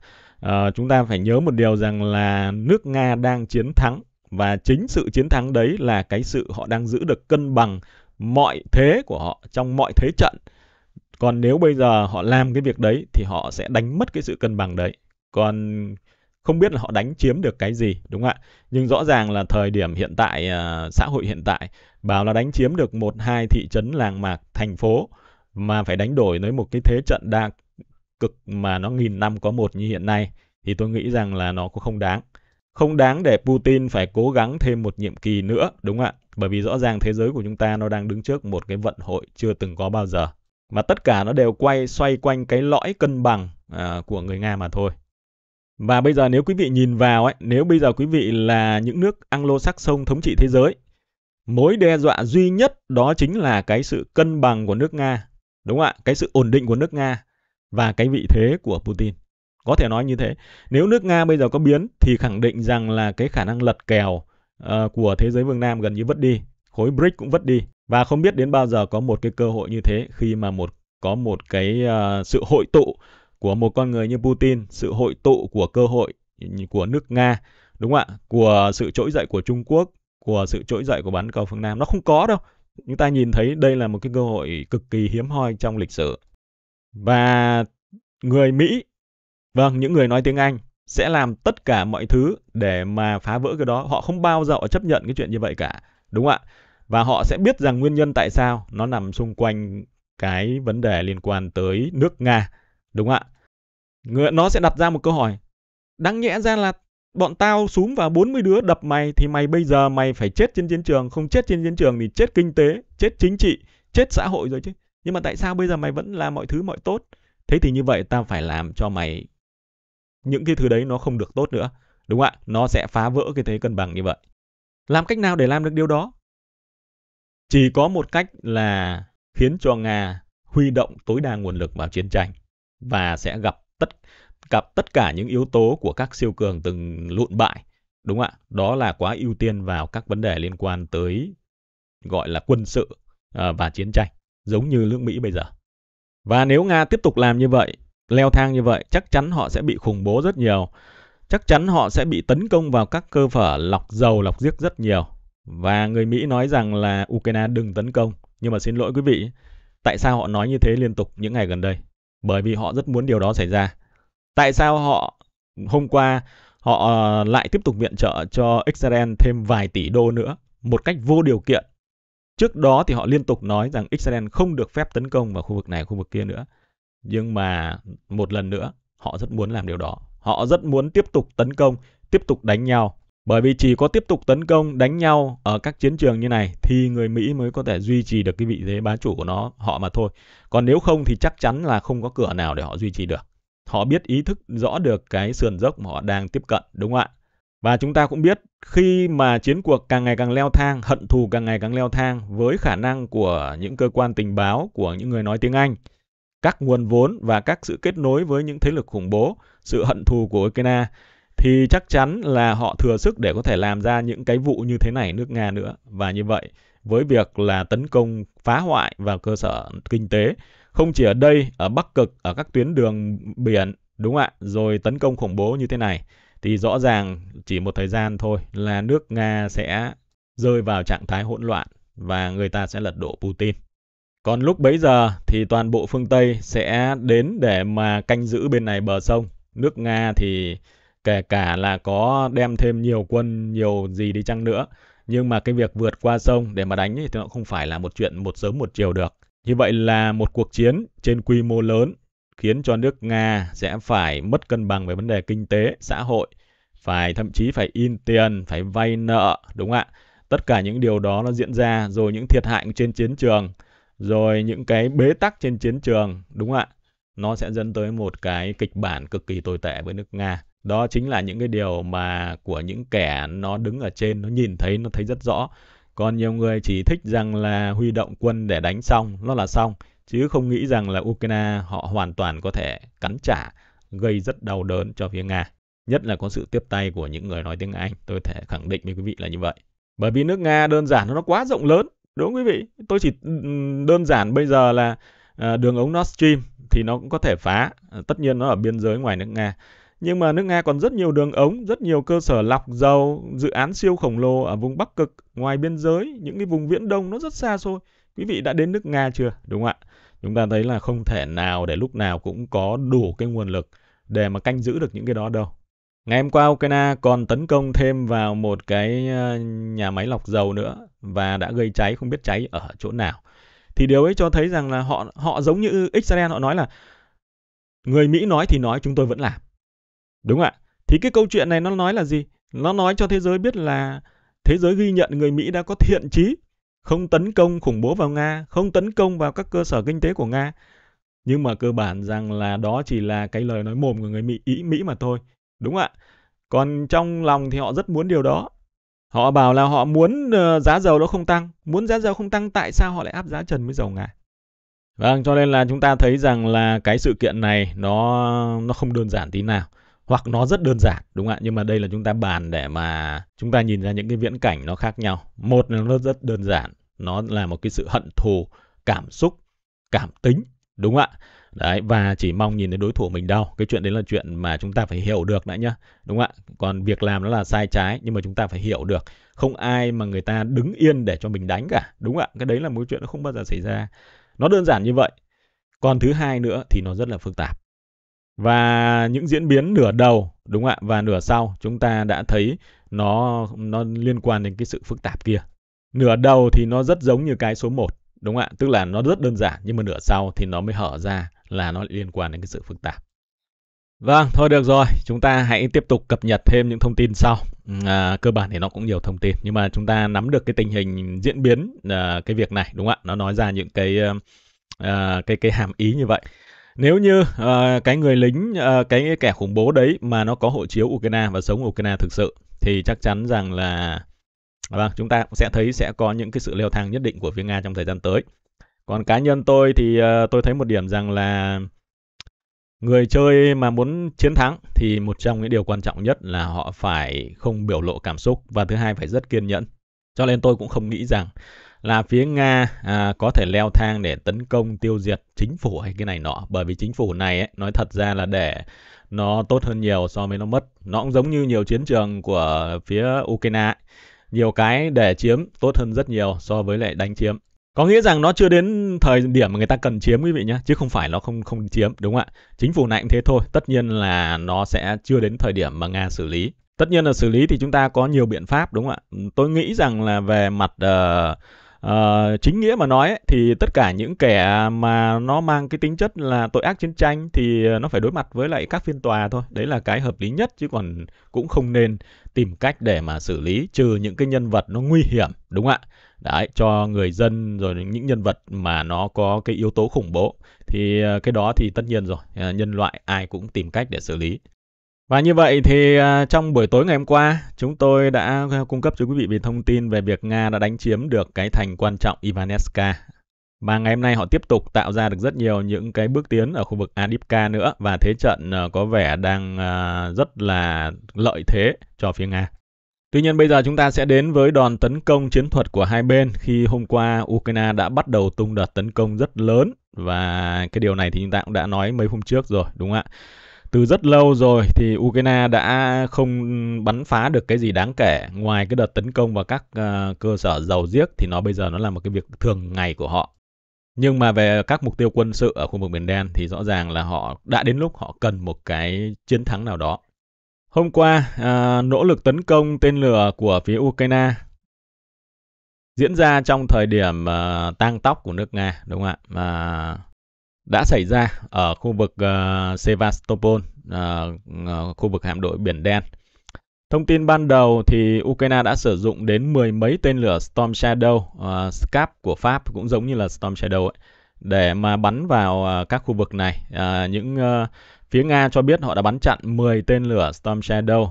ạ? Uh, chúng ta phải nhớ một điều rằng là nước Nga đang chiến thắng và chính sự chiến thắng đấy là cái sự họ đang giữ được cân bằng mọi thế của họ trong mọi thế trận. Còn nếu bây giờ họ làm cái việc đấy thì họ sẽ đánh mất cái sự cân bằng đấy. Còn không biết là họ đánh chiếm được cái gì đúng không ạ nhưng rõ ràng là thời điểm hiện tại à, xã hội hiện tại bảo là đánh chiếm được một hai thị trấn làng mạc thành phố mà phải đánh đổi với một cái thế trận đa cực mà nó nghìn năm có một như hiện nay thì tôi nghĩ rằng là nó cũng không đáng không đáng để Putin phải cố gắng thêm một nhiệm kỳ nữa đúng không ạ bởi vì rõ ràng thế giới của chúng ta nó đang đứng trước một cái vận hội chưa từng có bao giờ mà tất cả nó đều quay xoay quanh cái lõi cân bằng à, của người Nga mà thôi và bây giờ nếu quý vị nhìn vào ấy, nếu bây giờ quý vị là những nước Anglo-Saxon thống trị thế giới, mối đe dọa duy nhất đó chính là cái sự cân bằng của nước Nga, đúng không ạ? Cái sự ổn định của nước Nga và cái vị thế của Putin. Có thể nói như thế. Nếu nước Nga bây giờ có biến thì khẳng định rằng là cái khả năng lật kèo uh, của thế giới phương Nam gần như vứt đi, khối BRICS cũng vứt đi và không biết đến bao giờ có một cái cơ hội như thế khi mà một có một cái uh, sự hội tụ của một con người như Putin, sự hội tụ của cơ hội của nước Nga, đúng không ạ? Của sự trỗi dậy của Trung Quốc, của sự trỗi dậy của bán cầu phương Nam. Nó không có đâu. Chúng ta nhìn thấy đây là một cái cơ hội cực kỳ hiếm hoi trong lịch sử. Và người Mỹ, vâng, những người nói tiếng Anh sẽ làm tất cả mọi thứ để mà phá vỡ cái đó. Họ không bao giờ chấp nhận cái chuyện như vậy cả, đúng không ạ? Và họ sẽ biết rằng nguyên nhân tại sao nó nằm xung quanh cái vấn đề liên quan tới nước Nga Đúng ạ. người Nó sẽ đặt ra một câu hỏi. Đáng nhẽ ra là bọn tao súng vào 40 đứa đập mày thì mày bây giờ mày phải chết trên chiến trường, không chết trên chiến trường thì chết kinh tế, chết chính trị, chết xã hội rồi chứ. Nhưng mà tại sao bây giờ mày vẫn làm mọi thứ mọi tốt? Thế thì như vậy tao phải làm cho mày những cái thứ đấy nó không được tốt nữa. Đúng ạ, nó sẽ phá vỡ cái thế cân bằng như vậy. Làm cách nào để làm được điều đó? Chỉ có một cách là khiến cho Nga huy động tối đa nguồn lực vào chiến tranh và sẽ gặp tất gặp tất cả những yếu tố của các siêu cường từng lụn bại đúng không ạ đó là quá ưu tiên vào các vấn đề liên quan tới gọi là quân sự ờ, và chiến tranh giống như nước mỹ bây giờ và nếu nga tiếp tục làm như vậy leo thang như vậy chắc chắn họ sẽ bị khủng bố rất nhiều chắc chắn họ sẽ bị tấn công vào các cơ sở lọc dầu lọc giếc rất nhiều và người mỹ nói rằng là ukraine đừng tấn công nhưng mà xin lỗi quý vị tại sao họ nói như thế liên tục những ngày gần đây bởi vì họ rất muốn điều đó xảy ra. Tại sao họ hôm qua họ ờ, lại tiếp tục viện trợ cho Israel thêm vài tỷ đô nữa một cách vô điều kiện. Trước đó thì họ liên tục nói rằng Israel không được phép tấn công vào khu vực này, khu vực kia nữa. Nhưng mà một lần nữa, họ rất muốn làm điều đó. Họ rất muốn tiếp tục tấn công, tiếp tục đánh nhau bởi vì chỉ có tiếp tục tấn công, đánh nhau ở các chiến trường như này thì người Mỹ mới có thể duy trì được cái vị thế bá chủ của nó họ mà thôi. Còn nếu không thì chắc chắn là không có cửa nào để họ duy trì được. Họ biết ý thức rõ được cái sườn dốc mà họ đang tiếp cận, đúng không ạ? Và chúng ta cũng biết khi mà chiến cuộc càng ngày càng leo thang, hận thù càng ngày càng leo thang với khả năng của những cơ quan tình báo, của những người nói tiếng Anh, các nguồn vốn và các sự kết nối với những thế lực khủng bố, sự hận thù của Ukraine thì chắc chắn là họ thừa sức để có thể làm ra những cái vụ như thế này nước Nga nữa. Và như vậy, với việc là tấn công phá hoại vào cơ sở kinh tế, không chỉ ở đây, ở Bắc Cực, ở các tuyến đường biển, đúng không ạ? Rồi tấn công khủng bố như thế này, thì rõ ràng chỉ một thời gian thôi là nước Nga sẽ rơi vào trạng thái hỗn loạn và người ta sẽ lật đổ Putin. Còn lúc bấy giờ thì toàn bộ phương Tây sẽ đến để mà canh giữ bên này bờ sông. Nước Nga thì kể cả là có đem thêm nhiều quân nhiều gì đi chăng nữa nhưng mà cái việc vượt qua sông để mà đánh thì nó không phải là một chuyện một sớm một chiều được như vậy là một cuộc chiến trên quy mô lớn khiến cho nước Nga sẽ phải mất cân bằng về vấn đề kinh tế, xã hội, phải thậm chí phải in tiền, phải vay nợ, đúng không ạ? Tất cả những điều đó nó diễn ra, rồi những thiệt hại trên chiến trường, rồi những cái bế tắc trên chiến trường, đúng không ạ? Nó sẽ dẫn tới một cái kịch bản cực kỳ tồi tệ với nước Nga đó chính là những cái điều mà của những kẻ nó đứng ở trên nó nhìn thấy nó thấy rất rõ còn nhiều người chỉ thích rằng là huy động quân để đánh xong nó là xong chứ không nghĩ rằng là Ukraine họ hoàn toàn có thể cắn trả gây rất đau đớn cho phía Nga nhất là có sự tiếp tay của những người nói tiếng Anh tôi thể khẳng định với quý vị là như vậy bởi vì nước Nga đơn giản nó quá rộng lớn đúng quý vị tôi chỉ ừ, đơn giản bây giờ là ờ, đường ống Nord Stream thì nó cũng có thể phá tất nhiên nó ở biên giới ngoài nước Nga nhưng mà nước Nga còn rất nhiều đường ống, rất nhiều cơ sở lọc dầu, dự án siêu khổng lồ ở vùng Bắc Cực, ngoài biên giới, những cái vùng viễn đông nó rất xa xôi. Quý vị đã đến nước Nga chưa? Đúng không ạ? Chúng ta thấy là không thể nào để lúc nào cũng có đủ cái nguồn lực để mà canh giữ được những cái đó đâu. Ngày hôm qua Ukraine còn tấn công thêm vào một cái ờ, nhà máy lọc dầu nữa và đã gây cháy không biết cháy ở chỗ nào. Thì điều ấy cho thấy rằng là họ họ giống như Israel họ nói là người Mỹ nói thì nói chúng tôi vẫn làm Đúng ạ. Thì cái câu chuyện này nó nói là gì? Nó nói cho thế giới biết là thế giới ghi nhận người Mỹ đã có thiện trí, không tấn công khủng bố vào Nga, không tấn công vào các cơ sở kinh tế của Nga. Nhưng mà cơ bản rằng là đó chỉ là cái lời nói mồm của người Mỹ ý Mỹ mà thôi. Đúng ạ. Còn trong lòng thì họ rất muốn điều đó. Họ bảo là họ muốn ờ, giá dầu nó không tăng. Muốn giá dầu không tăng tại sao họ lại áp giá trần với dầu ngài? Vâng, cho nên là chúng ta thấy rằng là cái sự kiện này nó nó không đơn giản tí nào hoặc nó rất đơn giản đúng không ạ nhưng mà đây là chúng ta bàn để mà chúng ta nhìn ra những cái viễn cảnh nó khác nhau một là nó rất đơn giản nó là một cái sự hận thù cảm xúc cảm tính đúng không ạ đấy và chỉ mong nhìn thấy đối thủ mình đau cái chuyện đấy là chuyện mà chúng ta phải hiểu được đã nhá đúng không ạ còn việc làm nó là sai trái nhưng mà chúng ta phải hiểu được không ai mà người ta đứng yên để cho mình đánh cả đúng không ạ cái đấy là một chuyện nó không bao giờ xảy ra nó đơn giản như vậy còn thứ hai nữa thì nó rất là phức tạp và những diễn biến nửa đầu đúng không ạ và nửa sau chúng ta đã thấy nó nó liên quan đến cái sự phức tạp kia. Nửa đầu thì nó rất giống như cái số 1 đúng không ạ? Tức là nó rất đơn giản nhưng mà nửa sau thì nó mới hở ra là nó liên quan đến cái sự phức tạp. Vâng, thôi được rồi, chúng ta hãy tiếp tục cập nhật thêm những thông tin sau. À, cơ bản thì nó cũng nhiều thông tin, nhưng mà chúng ta nắm được cái tình hình diễn biến à, cái việc này đúng không ạ? Nó nói ra những cái à, cái cái hàm ý như vậy nếu như uh, cái người lính uh, cái kẻ khủng bố đấy mà nó có hộ chiếu Ukraine và sống ở Ukraine thực sự thì chắc chắn rằng là à, vâng chúng ta sẽ thấy sẽ có những cái sự leo thang nhất định của phía Nga trong thời gian tới còn cá nhân tôi thì uh, tôi thấy một điểm rằng là người chơi mà muốn chiến thắng thì một trong những điều quan trọng nhất là họ phải không biểu lộ cảm xúc và thứ hai phải rất kiên nhẫn cho nên tôi cũng không nghĩ rằng là phía Nga à, có thể leo thang để tấn công tiêu diệt chính phủ hay cái này nọ bởi vì chính phủ này ấy, nói thật ra là để nó tốt hơn nhiều so với nó mất nó cũng giống như nhiều chiến trường của phía Ukraine nhiều cái để chiếm tốt hơn rất nhiều so với lại đánh chiếm có nghĩa rằng nó chưa đến thời điểm mà người ta cần chiếm quý vị nhé chứ không phải nó không không chiếm đúng không ạ chính phủ này cũng thế thôi tất nhiên là nó sẽ chưa đến thời điểm mà nga xử lý tất nhiên là xử lý thì chúng ta có nhiều biện pháp đúng không ạ tôi nghĩ rằng là về mặt uh, Uh, chính nghĩa mà nói ấy, thì tất cả những kẻ mà nó mang cái tính chất là tội ác chiến tranh thì ờ, nó phải đối mặt với lại các phiên tòa thôi đấy là cái hợp lý nhất chứ còn cũng không nên tìm cách để mà xử lý trừ những cái nhân vật nó nguy hiểm đúng không ạ đấy cho người dân rồi những nhân vật mà nó có cái yếu tố khủng bố thì ờ, cái đó thì tất nhiên rồi nhân loại ai cũng tìm cách để xử lý và như vậy thì à, trong buổi tối ngày hôm qua, chúng tôi đã cung cấp cho quý vị về thông tin về việc Nga đã đánh chiếm được cái thành quan trọng Ivanevska. Và ngày hôm nay họ tiếp tục tạo ra được rất nhiều những cái bước tiến ở khu vực Adipka nữa và thế trận ờ, có vẻ đang à, rất là lợi thế cho phía Nga. Tuy nhiên bây giờ chúng ta sẽ đến với đòn tấn công chiến thuật của hai bên khi hôm qua Ukraine đã bắt đầu tung đợt tấn công rất lớn và cái điều này thì chúng ta cũng đã nói mấy hôm trước rồi đúng không ạ? từ rất lâu rồi thì Ukraine đã không bắn phá được cái gì đáng kể ngoài cái đợt tấn công vào các uh, cơ sở dầu giếc thì nó bây giờ nó là một cái việc thường ngày của họ. Nhưng mà về các mục tiêu quân sự ở khu vực Biển Đen thì rõ ràng là họ đã đến lúc họ cần một cái chiến thắng nào đó. Hôm qua, à, nỗ lực tấn công tên lửa của phía Ukraine diễn ra trong thời điểm à, tang tóc của nước Nga, đúng không ạ? Mà đã xảy ra ở khu vực uh, Sevastopol, uh, khu vực hạm đội Biển Đen. Thông tin ban đầu thì Ukraine đã sử dụng đến mười mấy tên lửa Storm Shadow, uh, SCAP của Pháp cũng giống như là Storm Shadow ấy, để mà bắn vào uh, các khu vực này. Uh, những uh, phía Nga cho biết họ đã bắn chặn 10 tên lửa Storm Shadow.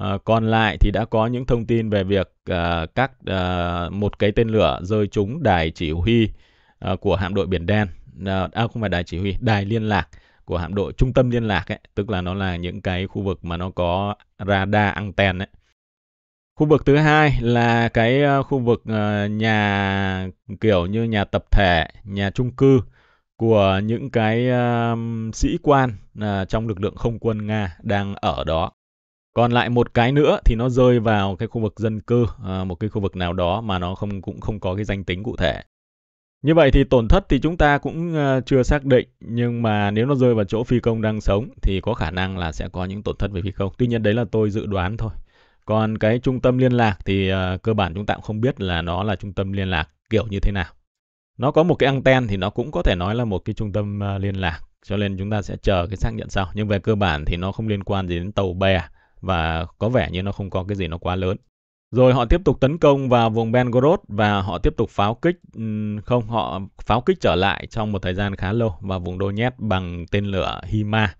Uh, còn lại thì đã có những thông tin về việc uh, các uh, một cái tên lửa rơi trúng đài chỉ huy uh, của hạm đội biển đen Ờ, à không phải đài chỉ huy, đài liên lạc của hạm đội trung tâm liên lạc ấy, tức là nó là những cái khu vực mà nó có radar anten ấy. Khu vực thứ hai là cái ờ, khu vực ờ, nhà kiểu như nhà tập thể, nhà trung cư của những cái um, sĩ quan uh, trong lực lượng không quân Nga đang ở đó. Còn lại một cái nữa thì nó rơi vào cái khu vực dân cư, uh, một cái khu vực nào đó mà nó không cũng không có cái danh tính cụ thể. Như vậy thì tổn thất thì chúng ta cũng ờ, chưa xác định nhưng mà nếu nó rơi vào chỗ phi công đang sống thì có khả năng là sẽ có những tổn thất về phi công. Tuy nhiên đấy là tôi dự đoán thôi. Còn cái trung tâm liên lạc thì ờ, cơ bản chúng ta cũng không biết là nó là trung tâm liên lạc kiểu như thế nào. Nó có một cái anten thì nó cũng có thể nói là một cái trung tâm ờ, liên lạc cho nên chúng ta sẽ chờ cái xác nhận sau. Nhưng về cơ bản thì nó không liên quan gì đến tàu bè và có vẻ như nó không có cái gì nó quá lớn. Rồi họ tiếp tục tấn công vào vùng Belgorod và họ tiếp tục pháo kích, ừ, không họ pháo kích trở lại trong một thời gian khá lâu vào vùng Donetsk bằng tên lửa Hima,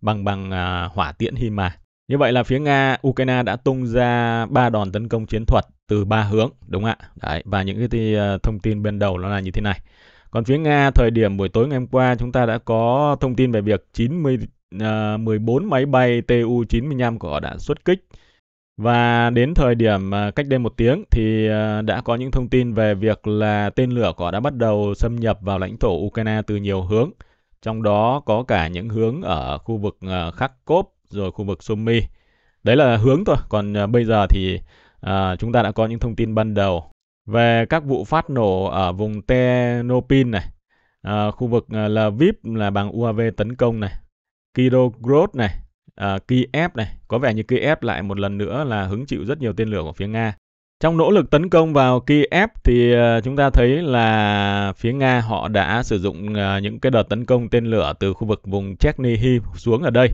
bằng bằng uh, hỏa tiễn Hima. Như vậy là phía Nga, Ukraine đã tung ra ba đòn tấn công chiến thuật từ ba hướng, đúng ạ? Đấy, và những cái ờ, thông tin bên đầu nó là như thế này. Còn phía Nga, thời điểm buổi tối ngày hôm qua chúng ta đã có thông tin về việc 90 uh, 14 máy bay Tu-95 của họ đã xuất kích và đến thời điểm à, cách đây một tiếng thì à, đã có những thông tin về việc là tên lửa của đã bắt đầu xâm nhập vào lãnh thổ Ukraine từ nhiều hướng. Trong đó có cả những hướng ở khu vực à, Kharkov rồi khu vực Sumy. Đấy là hướng thôi, còn bây giờ thì chúng ta đã có những thông tin ban đầu về các vụ phát nổ ở vùng Ternopil này, khu vực Lviv là bằng UAV tấn công này, Kirogrod này, à, Kiev này, có vẻ như Kiev lại một lần nữa là hứng chịu rất nhiều tên lửa của phía Nga. Trong nỗ lực tấn công vào Kiev thì ờ, chúng ta thấy là phía Nga họ đã sử dụng ờ, những cái đợt tấn công tên lửa từ khu vực vùng Chernihiv xuống ở đây,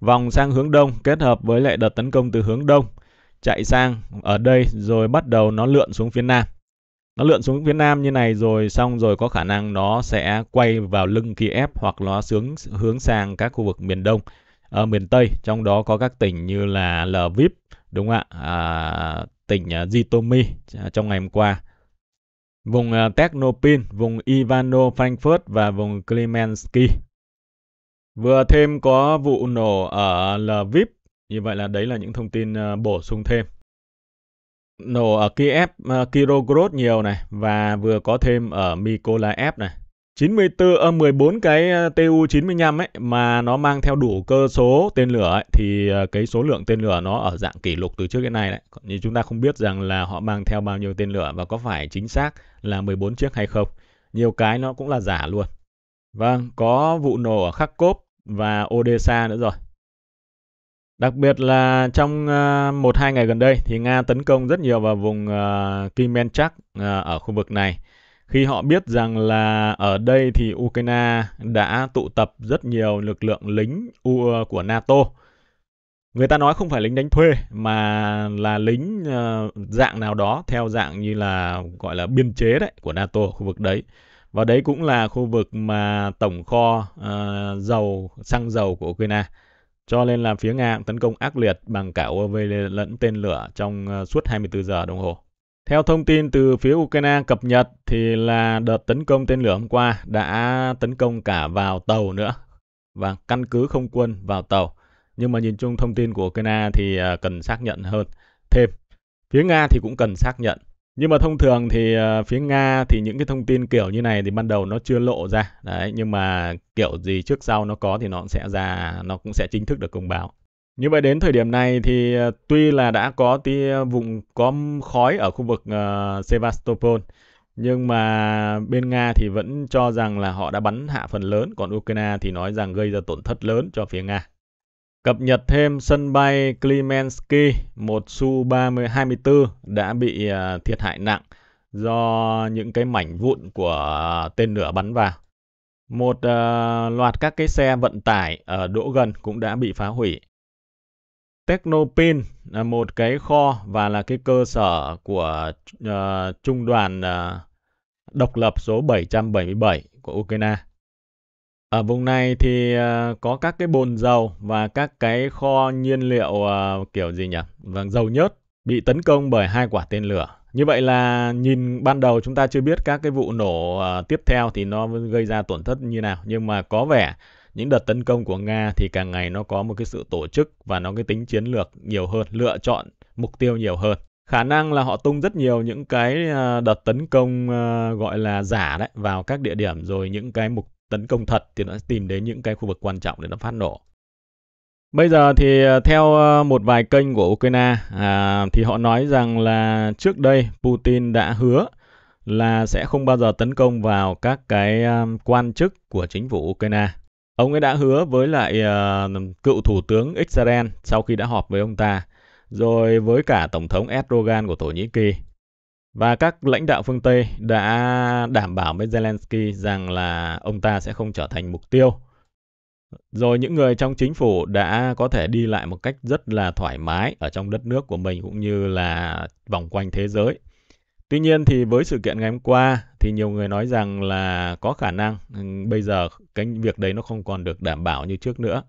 vòng sang hướng đông kết hợp với lại đợt tấn công từ hướng đông chạy sang ở đây rồi bắt đầu nó lượn xuống phía nam. Nó lượn xuống phía nam như này rồi xong rồi có khả năng nó sẽ quay vào lưng Kiev hoặc nó hướng hướng sang các khu vực miền đông ở miền Tây, trong đó có các tỉnh như là Lviv, đúng không ạ? Uh, tỉnh uh, uh, trong ngày hôm qua. Vùng uh, Technopil, vùng Ivano Frankfurt và vùng Klimensky. Vừa thêm có vụ nổ ở Lviv, như vậy là đấy là những thông tin uh, bổ sung thêm nổ ở Kiev, uh, Kirogorod nhiều này và vừa có thêm ở Mykolaiv này. 94 à, 14 cái ờ, Tu95 ấy mà nó mang theo đủ cơ số tên lửa ấy, thì ờ, cái số lượng tên lửa nó ở dạng kỷ lục từ trước đến nay đấy. Nhưng chúng ta không biết rằng là họ mang theo bao nhiêu tên lửa và có phải chính xác là 14 chiếc hay không. Nhiều cái nó cũng là giả luôn. Vâng, có vụ nổ ở Kharkov và Odessa nữa rồi. Đặc biệt là trong uh, một hai ngày gần đây thì Nga tấn công rất nhiều vào vùng Kimenchak ở khu vực này khi họ biết rằng là ở đây thì Ukraine đã tụ tập rất nhiều lực lượng lính U của NATO. Người ta nói không phải lính đánh thuê mà là lính ờ, dạng nào đó theo dạng như là gọi là biên chế đấy của NATO khu vực đấy. Và đấy cũng là khu vực mà tổng kho uh, dầu xăng dầu của Ukraine. Cho nên là phía Nga tấn công ác liệt bằng cả UAV lẫn tên lửa trong ờ, suốt 24 giờ đồng hồ. Theo thông tin từ phía Ukraine cập nhật thì là đợt tấn công tên lửa hôm qua đã tấn công cả vào tàu nữa và căn cứ không quân vào tàu. Nhưng mà nhìn chung thông tin của Ukraine thì à, cần xác nhận hơn thêm. Phía Nga thì cũng cần xác nhận. Nhưng mà thông thường thì à, phía Nga thì những cái thông tin kiểu như này thì ban đầu nó chưa lộ ra. Đấy, nhưng mà kiểu gì trước sau nó có thì nó sẽ ra, nó cũng sẽ chính thức được công báo. Như vậy đến thời điểm này thì ờ, tuy là đã có tí ờ, vùng có khói ở khu vực uh, Sevastopol nhưng mà bên Nga thì vẫn cho rằng là họ đã bắn hạ phần lớn còn Ukraine thì nói rằng gây ra tổn thất lớn cho phía Nga. Cập nhật thêm sân bay Klimensky, một Su-24 đã bị thiệt hại nặng do những cái mảnh vụn của tên lửa bắn vào. Một loạt các cái xe vận tải ở đỗ gần cũng đã bị phá hủy. Technopin là một cái kho và là cái cơ sở của uh, trung đoàn uh, độc lập số 777 của Ukraine. Ở vùng này thì uh, có các cái bồn dầu và các cái kho nhiên liệu uh, kiểu gì nhỉ? Vâng, dầu nhớt bị tấn công bởi hai quả tên lửa. Như vậy là nhìn ban đầu chúng ta chưa biết các cái vụ nổ uh, tiếp theo thì nó gây ra tổn thất như nào, nhưng mà có vẻ những đợt tấn công của Nga thì càng ngày nó có một cái sự tổ chức và nó cái tính chiến lược nhiều hơn, lựa chọn mục tiêu nhiều hơn. Khả năng là họ tung rất nhiều những cái à, đợt tấn công à, gọi là giả đấy vào các địa điểm rồi những cái mục tấn công thật thì nó tìm đến những cái khu vực quan trọng để nó phát nổ. Bây giờ thì à, theo một vài kênh của Ukraine à, thì họ nói rằng là trước đây Putin đã hứa là sẽ không bao giờ tấn công vào các cái quan chức của chính phủ Ukraine Ông ấy đã hứa với lại uh, cựu thủ tướng Israel sau khi đã họp với ông ta, rồi với cả tổng thống Erdogan của Thổ Nhĩ Kỳ. Và các lãnh đạo phương Tây đã đảm bảo với Zelensky rằng là ông ta sẽ không trở thành mục tiêu. Rồi những người trong chính phủ đã có thể đi lại một cách rất là thoải mái ở trong đất nước của mình cũng như là vòng quanh thế giới. Tuy nhiên thì với sự kiện ngày hôm qua thì nhiều người nói rằng là có khả năng ừ, bây giờ cái việc đấy nó không còn được đảm bảo như trước nữa.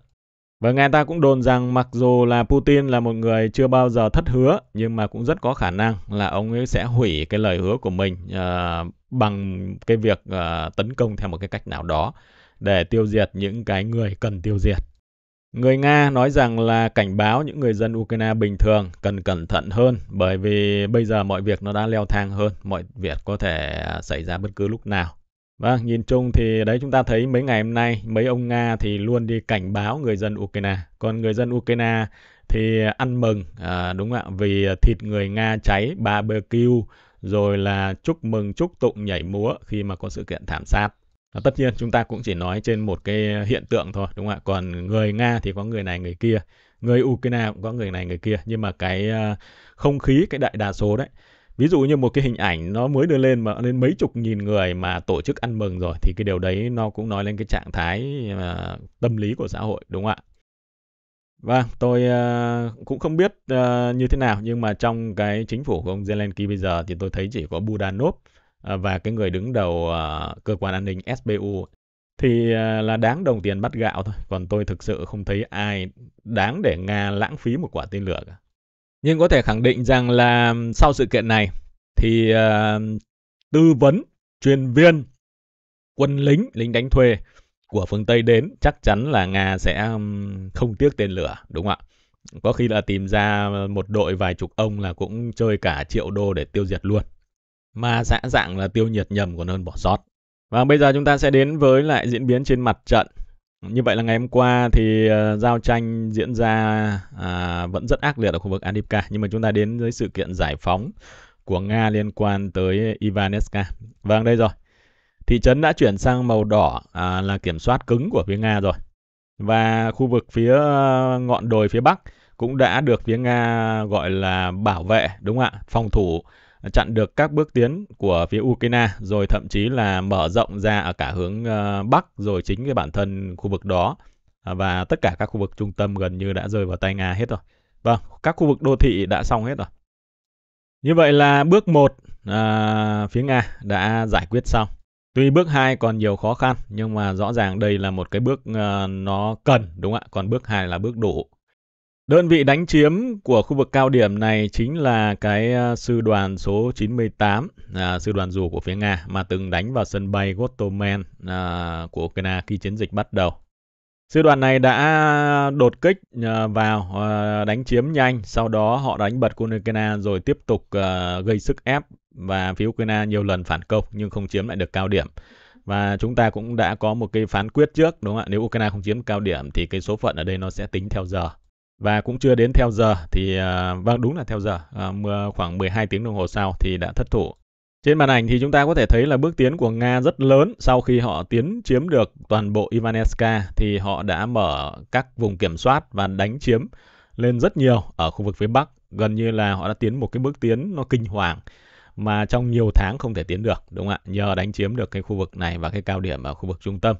Và người ta cũng đồn rằng mặc dù là Putin là một người chưa bao giờ thất hứa nhưng mà cũng rất có khả năng là ông ấy sẽ hủy cái lời hứa của mình uh, bằng cái việc uh, tấn công theo một cái cách nào đó để tiêu diệt những cái người cần tiêu diệt. Người Nga nói rằng là cảnh báo những người dân Ukraine bình thường cần cẩn thận hơn bởi vì bây giờ mọi việc nó đã leo thang hơn, mọi việc có thể xảy ra bất cứ lúc nào. Và vâng, nhìn chung thì đấy chúng ta thấy mấy ngày hôm nay mấy ông Nga thì luôn đi cảnh báo người dân Ukraine. Còn người dân Ukraine thì ăn mừng, à, đúng không ạ, vì thịt người Nga cháy barbecue rồi là chúc mừng, chúc tụng nhảy múa khi mà có sự kiện thảm sát. À, tất nhiên chúng ta cũng chỉ nói trên một cái hiện tượng thôi đúng không ạ? Còn người Nga thì có người này người kia, người Ukraine cũng có người này người kia, nhưng mà cái ờ, không khí cái đại đa số đấy. Ví dụ như một cái hình ảnh nó mới đưa lên mà lên mấy chục nghìn người mà tổ chức ăn mừng rồi thì cái điều đấy nó cũng nói lên cái trạng thái ờ, tâm lý của xã hội đúng không ạ? Và vâng, tôi cũng không biết như thế nào nhưng mà trong cái chính phủ của ông Zelensky bây giờ thì tôi thấy chỉ có Budanov À, và cái người đứng đầu à, cơ quan an ninh SBU thì à, là đáng đồng tiền bắt gạo thôi. Còn tôi thực sự không thấy ai đáng để Nga lãng phí một quả tên lửa cả. Nhưng có thể khẳng định rằng là sau sự kiện này thì uh, tư vấn, chuyên viên, quân lính, lính đánh thuê của phương Tây đến chắc chắn là Nga sẽ không tiếc tên lửa, đúng không ạ? Có khi là tìm ra một đội vài chục ông là cũng chơi cả triệu đô để tiêu diệt luôn mà dã dạng là tiêu nhiệt nhầm còn hơn bỏ sót. Và bây giờ chúng ta sẽ đến với lại diễn biến trên mặt trận. Như vậy là ngày hôm qua thì ờ, giao tranh diễn ra à, vẫn rất ác liệt ở khu vực Adipka nhưng mà chúng ta đến với sự kiện giải phóng của Nga liên quan tới Ivanetska. Vâng đây rồi. Thị trấn đã chuyển sang màu đỏ à, là kiểm soát cứng của phía Nga rồi. Và khu vực phía ờ, ngọn đồi phía bắc cũng đã được phía Nga gọi là bảo vệ đúng không ạ? Phòng thủ chặn được các bước tiến của phía Ukraine rồi thậm chí là mở rộng ra ở cả hướng ờ, Bắc rồi chính cái bản thân khu vực đó à, và tất cả các khu vực trung tâm gần như đã rơi vào tay Nga hết rồi. Vâng, các khu vực đô thị đã xong hết rồi. Như vậy là bước 1 à, phía Nga đã giải quyết xong. Tuy bước 2 còn nhiều khó khăn nhưng mà rõ ràng đây là một cái bước à, nó cần đúng không ạ? Còn bước 2 là bước đủ. Đơn vị đánh chiếm của khu vực cao điểm này chính là cái ờ, sư đoàn số 98, à, sư đoàn dù của phía Nga mà từng đánh vào sân bay Gostomen à, của Ukraine khi chiến dịch bắt đầu. Sư đoàn này đã đột kích à, vào à, đánh chiếm nhanh, sau đó họ đánh bật quân Ukraine rồi tiếp tục à, gây sức ép và phía Ukraine nhiều lần phản công nhưng không chiếm lại được cao điểm và chúng ta cũng đã có một cái phán quyết trước đúng không ạ nếu ukraine không chiếm cao điểm thì cái số phận ở đây nó sẽ tính theo giờ và cũng chưa đến theo giờ thì uh, vâng đúng là theo giờ uh, khoảng 12 tiếng đồng hồ sau thì đã thất thủ. Trên màn ảnh thì chúng ta có thể thấy là bước tiến của Nga rất lớn sau khi họ tiến chiếm được toàn bộ Ivanevska thì họ đã mở các vùng kiểm soát và đánh chiếm lên rất nhiều ở khu vực phía Bắc. Gần như là họ đã tiến một cái bước tiến nó kinh hoàng mà trong nhiều tháng không thể tiến được đúng không ạ? Nhờ đánh chiếm được cái khu vực này và cái cao điểm ở khu vực trung tâm.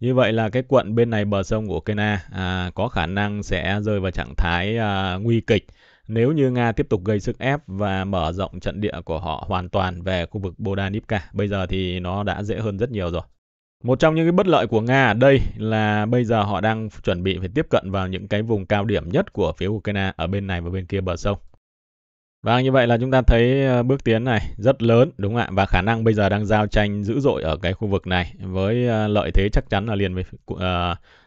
Như vậy là cái quận bên này bờ sông của Ukraine à, có khả năng sẽ rơi vào trạng thái à, nguy kịch nếu như Nga tiếp tục gây sức ép và mở rộng trận địa của họ hoàn toàn về khu vực Bodanivka. Bây giờ thì nó đã dễ hơn rất nhiều rồi. Một trong những cái bất lợi của Nga ở đây là bây giờ họ đang chuẩn bị phải tiếp cận vào những cái vùng cao điểm nhất của phía Ukraine ở bên này và bên kia bờ sông. Vâng, như vậy là chúng ta thấy ờ, bước tiến này rất lớn đúng không ạ? Và khả năng bây giờ đang giao tranh dữ dội ở cái khu vực này với ờ, lợi thế chắc chắn là liền về uh,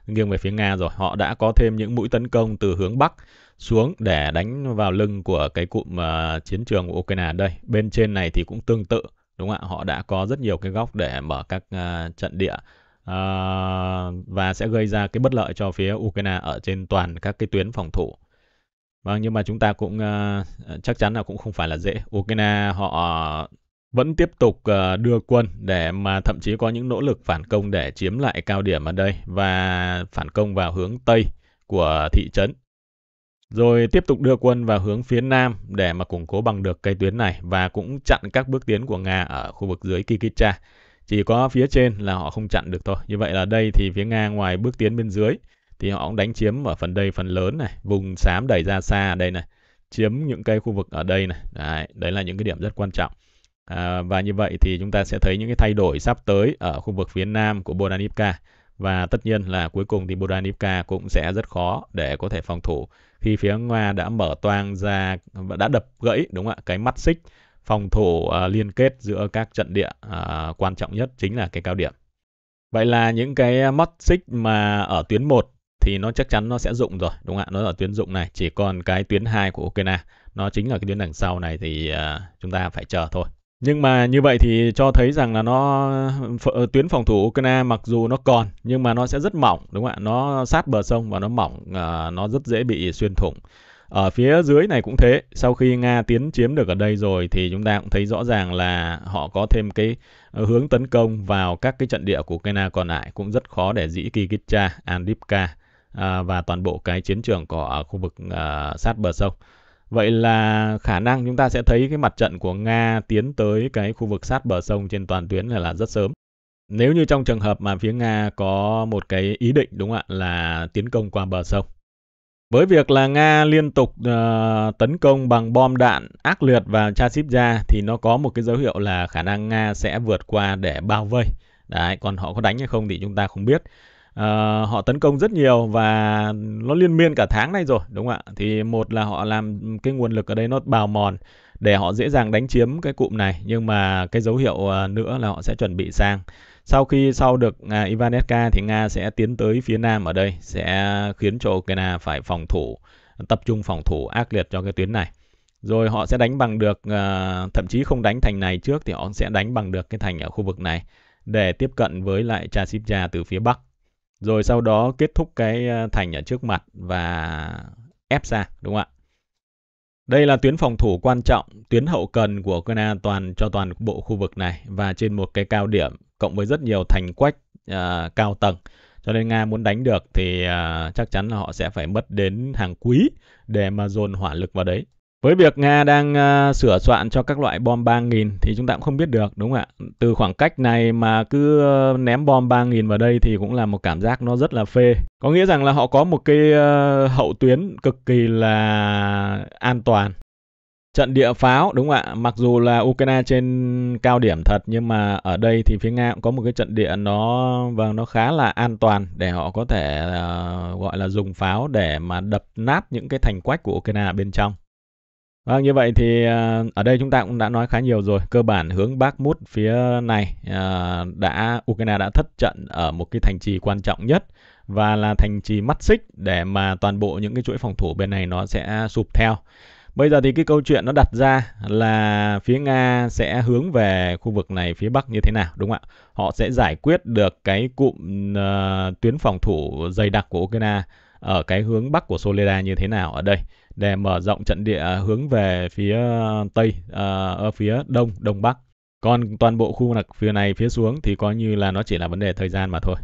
nghiêng về phía Nga rồi. Họ đã có thêm những mũi tấn công từ hướng bắc xuống để đánh vào lưng của cái cụm uh, chiến trường của Ukraine đây. Bên trên này thì cũng tương tự đúng không ạ? Họ đã có rất nhiều cái góc để mở các uh, trận địa uh, và sẽ gây ra cái bất lợi cho phía Ukraine ở trên toàn các cái tuyến phòng thủ. Vâng, nhưng mà chúng ta cũng uh, chắc chắn là cũng không phải là dễ. Ukraine họ vẫn tiếp tục uh, đưa quân để mà thậm chí có những nỗ lực phản công để chiếm lại cao điểm ở đây và phản công vào hướng Tây của thị trấn. Rồi tiếp tục đưa quân vào hướng phía Nam để mà củng cố bằng được cây tuyến này và cũng chặn các bước tiến của Nga ở khu vực dưới Kikicha. Chỉ có phía trên là họ không chặn được thôi. Như vậy là đây thì phía Nga ngoài bước tiến bên dưới thì họ cũng đánh chiếm ở phần đây phần lớn này vùng xám đẩy ra xa đây này chiếm những cái khu vực ở đây này đấy, đấy là những cái điểm rất quan trọng à, và như vậy thì chúng ta sẽ thấy những cái thay đổi sắp tới ở khu vực phía nam của Bodanivka và tất nhiên là cuối cùng thì Bodanivka cũng sẽ rất khó để có thể phòng thủ khi phía Nga đã mở toang ra đã đập gãy đúng không ạ cái mắt xích phòng thủ uh, liên kết giữa các trận địa uh, quan trọng nhất chính là cái cao điểm. Vậy là những cái mắt xích mà ở tuyến 1 thì nó chắc chắn nó sẽ dụng rồi đúng không ạ nó ở tuyến dụng này chỉ còn cái tuyến 2 của Ukraine nó chính là cái tuyến đằng sau này thì uh, chúng ta phải chờ thôi nhưng mà như vậy thì cho thấy rằng là nó ờ, tuyến phòng thủ Ukraine mặc dù nó còn nhưng mà nó sẽ rất mỏng đúng không ạ nó sát bờ sông và nó mỏng uh, nó rất dễ bị xuyên thủng ở phía dưới này cũng thế sau khi nga tiến chiếm được ở đây rồi thì chúng ta cũng thấy rõ ràng là họ có thêm cái ờ, hướng tấn công vào các cái trận địa của ukraine còn lại cũng rất khó để dĩ kikitcha andipka à, và toàn bộ cái chiến trường của ở khu vực à, sát bờ sông. Vậy là khả năng chúng ta sẽ thấy cái mặt trận của Nga tiến tới cái khu vực sát bờ sông trên toàn tuyến là, là rất sớm. Nếu như trong trường hợp mà phía Nga có một cái ý định đúng không ạ là tiến công qua bờ sông. Với việc là Nga liên tục uh, tấn công bằng bom đạn ác liệt vào chasiv thì nó có một cái dấu hiệu là khả năng Nga sẽ vượt qua để bao vây. Đấy, còn họ có đánh hay không thì chúng ta không biết à, họ tấn công rất nhiều và nó liên miên cả tháng nay rồi đúng không ạ thì một là họ làm cái nguồn lực ở đây nó bào mòn để họ dễ dàng đánh chiếm cái cụm này nhưng mà cái dấu hiệu ờ, nữa là họ sẽ chuẩn bị sang sau khi sau được à, Ivanenka thì Nga sẽ tiến tới phía nam ở đây sẽ khiến cho Ukraine phải phòng thủ tập trung phòng thủ ác liệt cho cái tuyến này rồi họ sẽ đánh bằng được à, thậm chí không đánh thành này trước thì họ sẽ đánh bằng được cái thành ở khu vực này để tiếp cận với lại Chasivja từ phía bắc rồi sau đó kết thúc cái ờ, thành ở trước mặt và ép ra, đúng không ạ? Đây là tuyến phòng thủ quan trọng, tuyến hậu cần của Ukraine toàn cho toàn bộ khu vực này và trên một cái cao điểm cộng với rất nhiều thành quách uh, cao tầng. Cho nên Nga muốn đánh được thì uh, chắc chắn là họ sẽ phải mất đến hàng quý để mà dồn hỏa lực vào đấy. Với việc Nga đang uh, sửa soạn cho các loại bom 3.000 thì chúng ta cũng không biết được đúng không ạ? Từ khoảng cách này mà cứ ờ, ném bom 3.000 vào đây thì cũng là một cảm giác nó rất là phê. Có nghĩa rằng là họ có một cái uh, hậu tuyến cực kỳ là an toàn. Trận địa pháo đúng không ạ? Mặc dù là Ukraine trên cao điểm thật nhưng mà ở đây thì phía Nga cũng có một cái trận địa nó và vâng, nó khá là an toàn để họ có thể uh, gọi là dùng pháo để mà đập nát những cái thành quách của Ukraine bên trong. Vâng, như vậy thì à, ở đây chúng ta cũng đã nói khá nhiều rồi. Cơ bản hướng bắc mút phía này à, đã Ukraine đã thất trận ở một cái thành trì quan trọng nhất và là thành trì mắt xích để mà toàn bộ những cái chuỗi phòng thủ bên này nó sẽ sụp theo. Bây giờ thì cái câu chuyện nó đặt ra là phía Nga sẽ hướng về khu vực này phía Bắc như thế nào, đúng không ạ? Họ sẽ giải quyết được cái cụm uh, tuyến phòng thủ dày đặc của Ukraine ở cái hướng Bắc của Soleda như thế nào ở đây để mở rộng trận địa hướng về phía ờ, tây à, ở phía đông đông bắc. Còn toàn bộ khu vực phía này phía xuống thì coi như là nó chỉ là vấn đề thời gian mà thôi.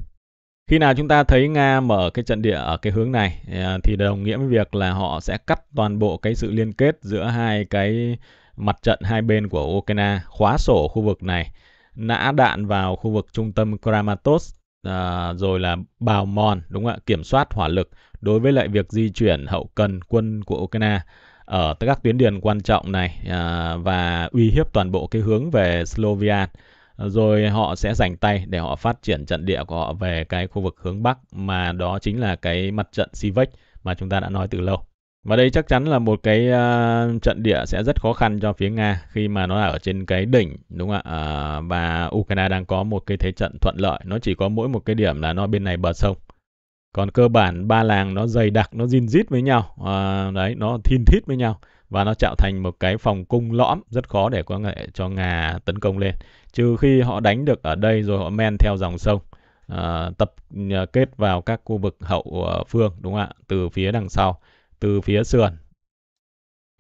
Khi nào chúng ta thấy Nga mở cái trận địa ở cái hướng này ờ, thì đồng nghĩa với việc là họ sẽ cắt toàn bộ cái sự liên kết giữa hai cái mặt trận hai bên của Ukraine, khóa sổ khu vực này, nã đạn vào khu vực trung tâm Kramatorsk à, rồi là bào mòn đúng không ạ kiểm soát hỏa lực đối với lại việc di chuyển hậu cần quân của Ukraine ở các tuyến đường quan trọng này à, và uy hiếp toàn bộ cái hướng về Slovia rồi họ sẽ giành tay để họ phát triển trận địa của họ về cái khu vực hướng Bắc mà đó chính là cái mặt trận Sivek mà chúng ta đã nói từ lâu. Và đây chắc chắn là một cái uh, trận địa sẽ rất khó khăn cho phía Nga khi mà nó ở trên cái đỉnh đúng không ạ? Uh, và Ukraine đang có một cái thế trận thuận lợi, nó chỉ có mỗi một cái điểm là nó bên này bờ sông. Còn cơ bản ba làng nó dày đặc, nó zin rít với nhau, uh, đấy, nó thin thít với nhau và nó tạo thành một cái phòng cung lõm rất khó để có thể cho Nga tấn công lên. Trừ khi họ đánh được ở đây rồi họ men theo dòng sông. Uh, tập kết vào các khu vực hậu phương đúng không ạ từ phía đằng sau từ phía sườn.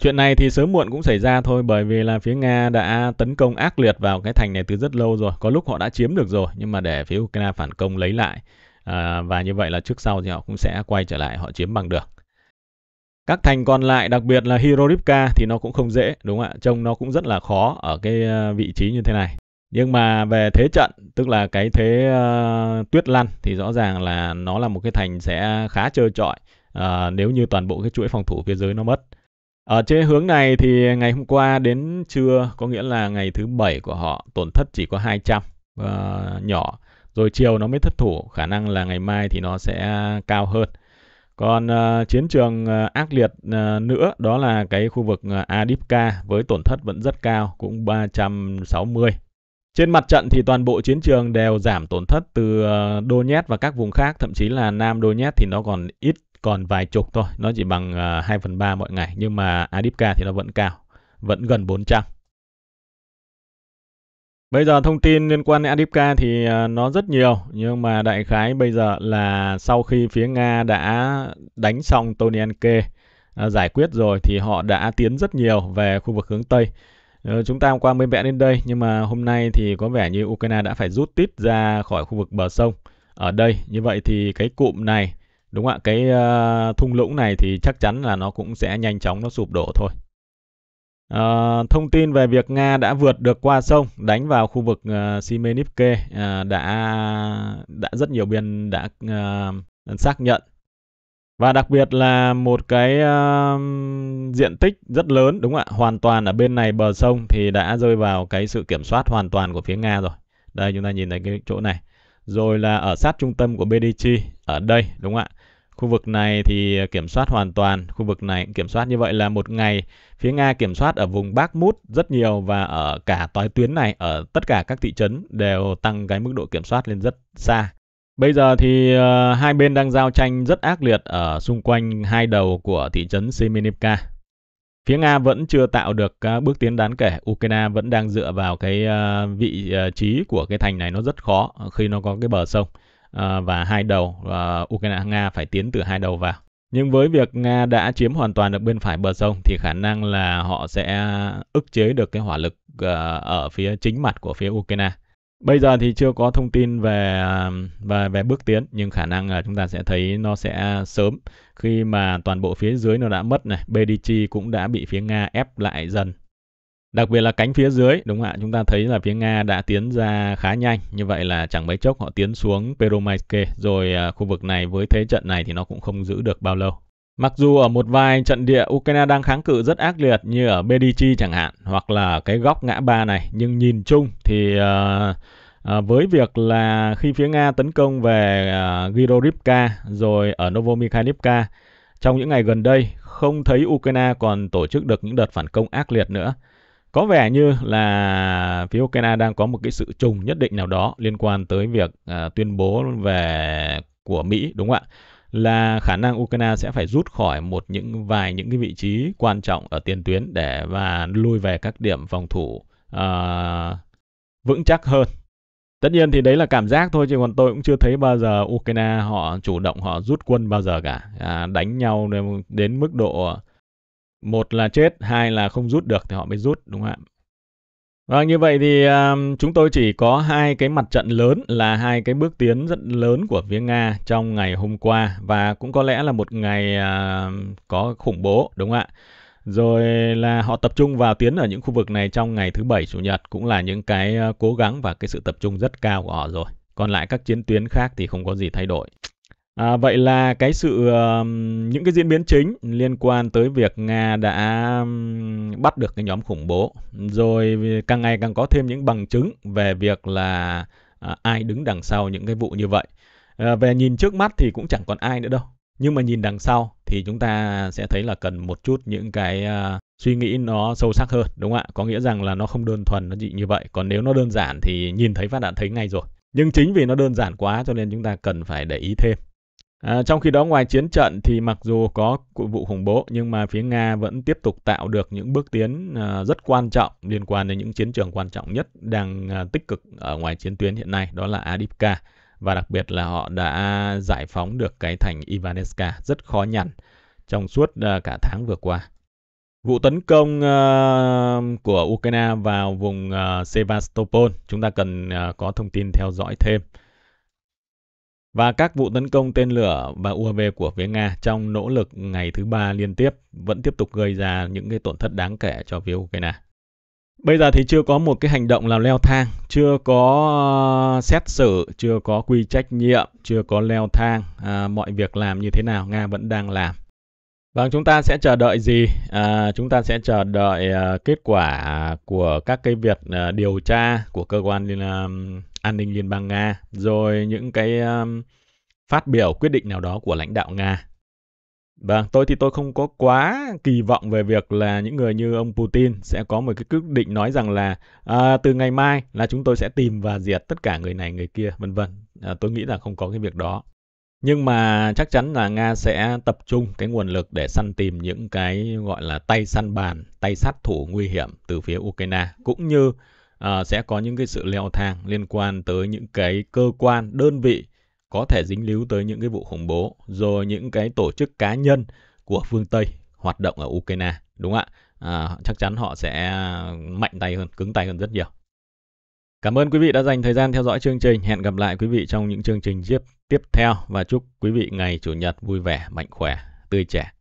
Chuyện này thì sớm muộn cũng xảy ra thôi bởi vì là phía Nga đã tấn công ác liệt vào cái thành này từ rất lâu rồi. Có lúc họ đã chiếm được rồi nhưng mà để phía Ukraine phản công lấy lại à, và như vậy là trước sau thì họ cũng sẽ quay trở lại họ chiếm bằng được. Các thành còn lại đặc biệt là Hirorivka thì nó cũng không dễ đúng không ạ? Trông nó cũng rất là khó ở cái à, vị trí như thế này. Nhưng mà về thế trận, tức là cái thế uh, tuyết lăn thì rõ ràng là nó là một cái thành sẽ khá trơ trọi à, nếu như toàn bộ cái chuỗi phòng thủ phía dưới nó mất. Ở trên hướng này thì ngày hôm qua đến trưa có nghĩa là ngày thứ bảy của họ tổn thất chỉ có 200 uh, ờ, nhỏ. Rồi chiều nó mới thất thủ, khả năng là ngày mai thì nó sẽ cao hơn. Còn uh, chiến trường uh, ác liệt uh, nữa đó là cái khu vực uh, Adipka với tổn thất vẫn rất cao, cũng 360. Trên mặt trận thì toàn bộ chiến trường đều giảm tổn thất từ uh, Donetsk và các vùng khác, thậm chí là Nam Donetsk thì nó còn ít còn vài chục thôi, nó chỉ bằng uh, à, 2 phần 3 mọi ngày. Nhưng mà Adipka thì nó vẫn cao, vẫn gần 400. Bây giờ thông tin liên quan đến Adipka thì uh, nó rất nhiều, nhưng mà đại khái bây giờ là sau khi phía Nga đã đánh xong Tonianke, uh, à, giải quyết rồi thì họ đã tiến rất nhiều về khu vực hướng Tây. Ờ, chúng ta hôm qua mới vẽ đến đây, nhưng mà hôm nay thì có vẻ như Ukraine đã phải rút tít ra khỏi khu vực bờ sông. Ở đây, như vậy thì cái cụm này Đúng ạ, cái uh, thung lũng này thì chắc chắn là nó cũng sẽ nhanh chóng nó sụp đổ thôi. Uh, thông tin về việc Nga đã vượt được qua sông đánh vào khu vực uh, ờ, Simenivke uh, đã đã rất nhiều biên đã uh, xác nhận và đặc biệt là một cái uh, diện tích rất lớn đúng không ạ hoàn toàn ở bên này bờ sông thì đã rơi vào cái sự kiểm soát hoàn toàn của phía Nga rồi đây chúng ta nhìn thấy cái chỗ này rồi là ở sát trung tâm của bdc ở đây đúng không ạ Khu vực này thì kiểm soát hoàn toàn, khu vực này kiểm soát như vậy là một ngày phía Nga kiểm soát ở vùng bắc mút rất nhiều và ở cả toái tuyến này ở tất cả các thị trấn đều tăng cái mức độ kiểm soát lên rất xa. Bây giờ thì uh, hai bên đang giao tranh rất ác liệt ở xung quanh hai đầu của thị trấn Semenivka. Phía Nga vẫn chưa tạo được uh, bước tiến đáng kể, Ukraine vẫn đang dựa vào cái uh, vị uh, trí của cái thành này nó rất khó khi nó có cái bờ sông. Ờ, và hai đầu và ờ, Ukraine Nga phải tiến từ hai đầu vào. Nhưng với việc Nga đã chiếm hoàn toàn được bên phải bờ sông thì khả năng là họ sẽ ức chế được cái hỏa lực ờ, ở phía chính mặt của phía Ukraine. Bây giờ thì chưa có thông tin về về về bước tiến nhưng khả năng là chúng ta sẽ thấy nó sẽ sớm khi mà toàn bộ phía dưới nó đã mất này, Bedichi cũng đã bị phía Nga ép lại dần Đặc biệt là cánh phía dưới, đúng không ạ? Chúng ta thấy là phía Nga đã tiến ra khá nhanh. Như vậy là chẳng mấy chốc họ tiến xuống Peromaiske. Rồi à, khu vực này với thế trận này thì nó cũng không giữ được bao lâu. Mặc dù ở một vài trận địa Ukraine đang kháng cự rất ác liệt như ở Medici chẳng hạn hoặc là cái góc ngã ba này nhưng nhìn chung thì uh, À, với việc là khi phía Nga tấn công về à, Girorivka rồi ở Novomikhailivka trong những ngày gần đây không thấy Ukraine còn tổ chức được những đợt phản công ác liệt nữa. Có vẻ như là phía Ukraine đang có một cái sự trùng nhất định nào đó liên quan tới việc à, tuyên bố về của Mỹ đúng không ạ? Là khả năng Ukraine sẽ phải rút khỏi một những vài những cái vị trí quan trọng ở tiền tuyến để và lui về các điểm phòng thủ à, vững chắc hơn Tất nhiên thì đấy là cảm giác thôi chứ còn tôi cũng chưa thấy bao giờ Ukraine họ chủ động họ rút quân bao giờ cả. À, đánh nhau đến mức độ một là chết, hai là không rút được thì họ mới rút đúng không ạ? Và vâng, như vậy thì um, chúng tôi chỉ có hai cái mặt trận lớn là hai cái bước tiến rất lớn của phía Nga trong ngày hôm qua và cũng có lẽ là một ngày uh, có khủng bố đúng không ạ? Rồi là họ tập trung vào tiến ở những khu vực này trong ngày thứ bảy chủ nhật cũng là những cái à, cố gắng và cái sự tập trung rất cao của họ rồi. Còn lại các chiến tuyến khác thì không có gì thay đổi. À, vậy là cái sự những cái diễn biến chính liên quan tới việc Nga đã bắt được cái nhóm khủng bố rồi càng ngày càng có thêm những bằng chứng về việc là uh, ai đứng đằng sau những cái vụ như vậy. Uh, về nhìn trước mắt thì cũng chẳng còn ai nữa đâu. Nhưng mà nhìn đằng sau thì chúng ta sẽ thấy là cần một chút những cái uh, suy nghĩ nó sâu sắc hơn đúng không ạ? Có nghĩa rằng là nó không đơn thuần nó chỉ như vậy, còn nếu nó đơn giản thì nhìn thấy phát đã thấy ngay rồi. Nhưng chính vì nó đơn giản quá cho nên chúng ta cần phải để ý thêm. À, trong khi đó ngoài chiến trận thì mặc dù có vụ khủng bố nhưng mà phía Nga vẫn tiếp tục tạo được những bước tiến à, rất quan trọng liên quan đến những chiến trường quan trọng nhất đang à, tích cực ở ngoài chiến tuyến hiện nay đó là Adipka và đặc biệt là họ đã giải phóng được cái thành Ivaneska rất khó nhằn trong suốt à, cả tháng vừa qua. Vụ tấn công uh, của Ukraine vào vùng uh, Sevastopol chúng ta cần uh, có thông tin theo dõi thêm và các vụ tấn công tên lửa và UAV của phía Nga trong nỗ lực ngày thứ ba liên tiếp vẫn tiếp tục gây ra những cái tổn thất đáng kể cho phía Ukraine. Bây giờ thì chưa có một cái hành động nào leo thang, chưa có ờ, xét xử, chưa có quy trách nhiệm, chưa có leo thang, à, mọi việc làm như thế nào Nga vẫn đang làm. Vâng, chúng ta sẽ chờ đợi gì? À, chúng ta sẽ chờ đợi à, kết quả của các cái việc à, điều tra của cơ quan à, an ninh Liên bang Nga, rồi những cái um, phát biểu quyết định nào đó của lãnh đạo Nga. Vâng, tôi thì tôi không có quá kỳ vọng về việc là những người như ông Putin sẽ có một cái quyết định nói rằng là à, từ ngày mai là chúng tôi sẽ tìm và diệt tất cả người này người kia vân vân. À, tôi nghĩ là không có cái việc đó. Nhưng mà chắc chắn là Nga sẽ tập trung cái nguồn lực để săn tìm những cái gọi là tay săn bàn, tay sát thủ nguy hiểm từ phía Ukraine cũng như à, sẽ có những cái sự leo thang liên quan tới những cái cơ quan đơn vị có thể dính líu tới những cái vụ khủng bố rồi những cái tổ chức cá nhân của phương Tây hoạt động ở Ukraine đúng không ạ à, chắc chắn họ sẽ mạnh tay hơn cứng tay hơn rất nhiều cảm ơn quý vị đã dành thời gian theo dõi chương trình hẹn gặp lại quý vị trong những chương trình tiếp tiếp theo và chúc quý vị ngày chủ nhật vui vẻ mạnh khỏe tươi trẻ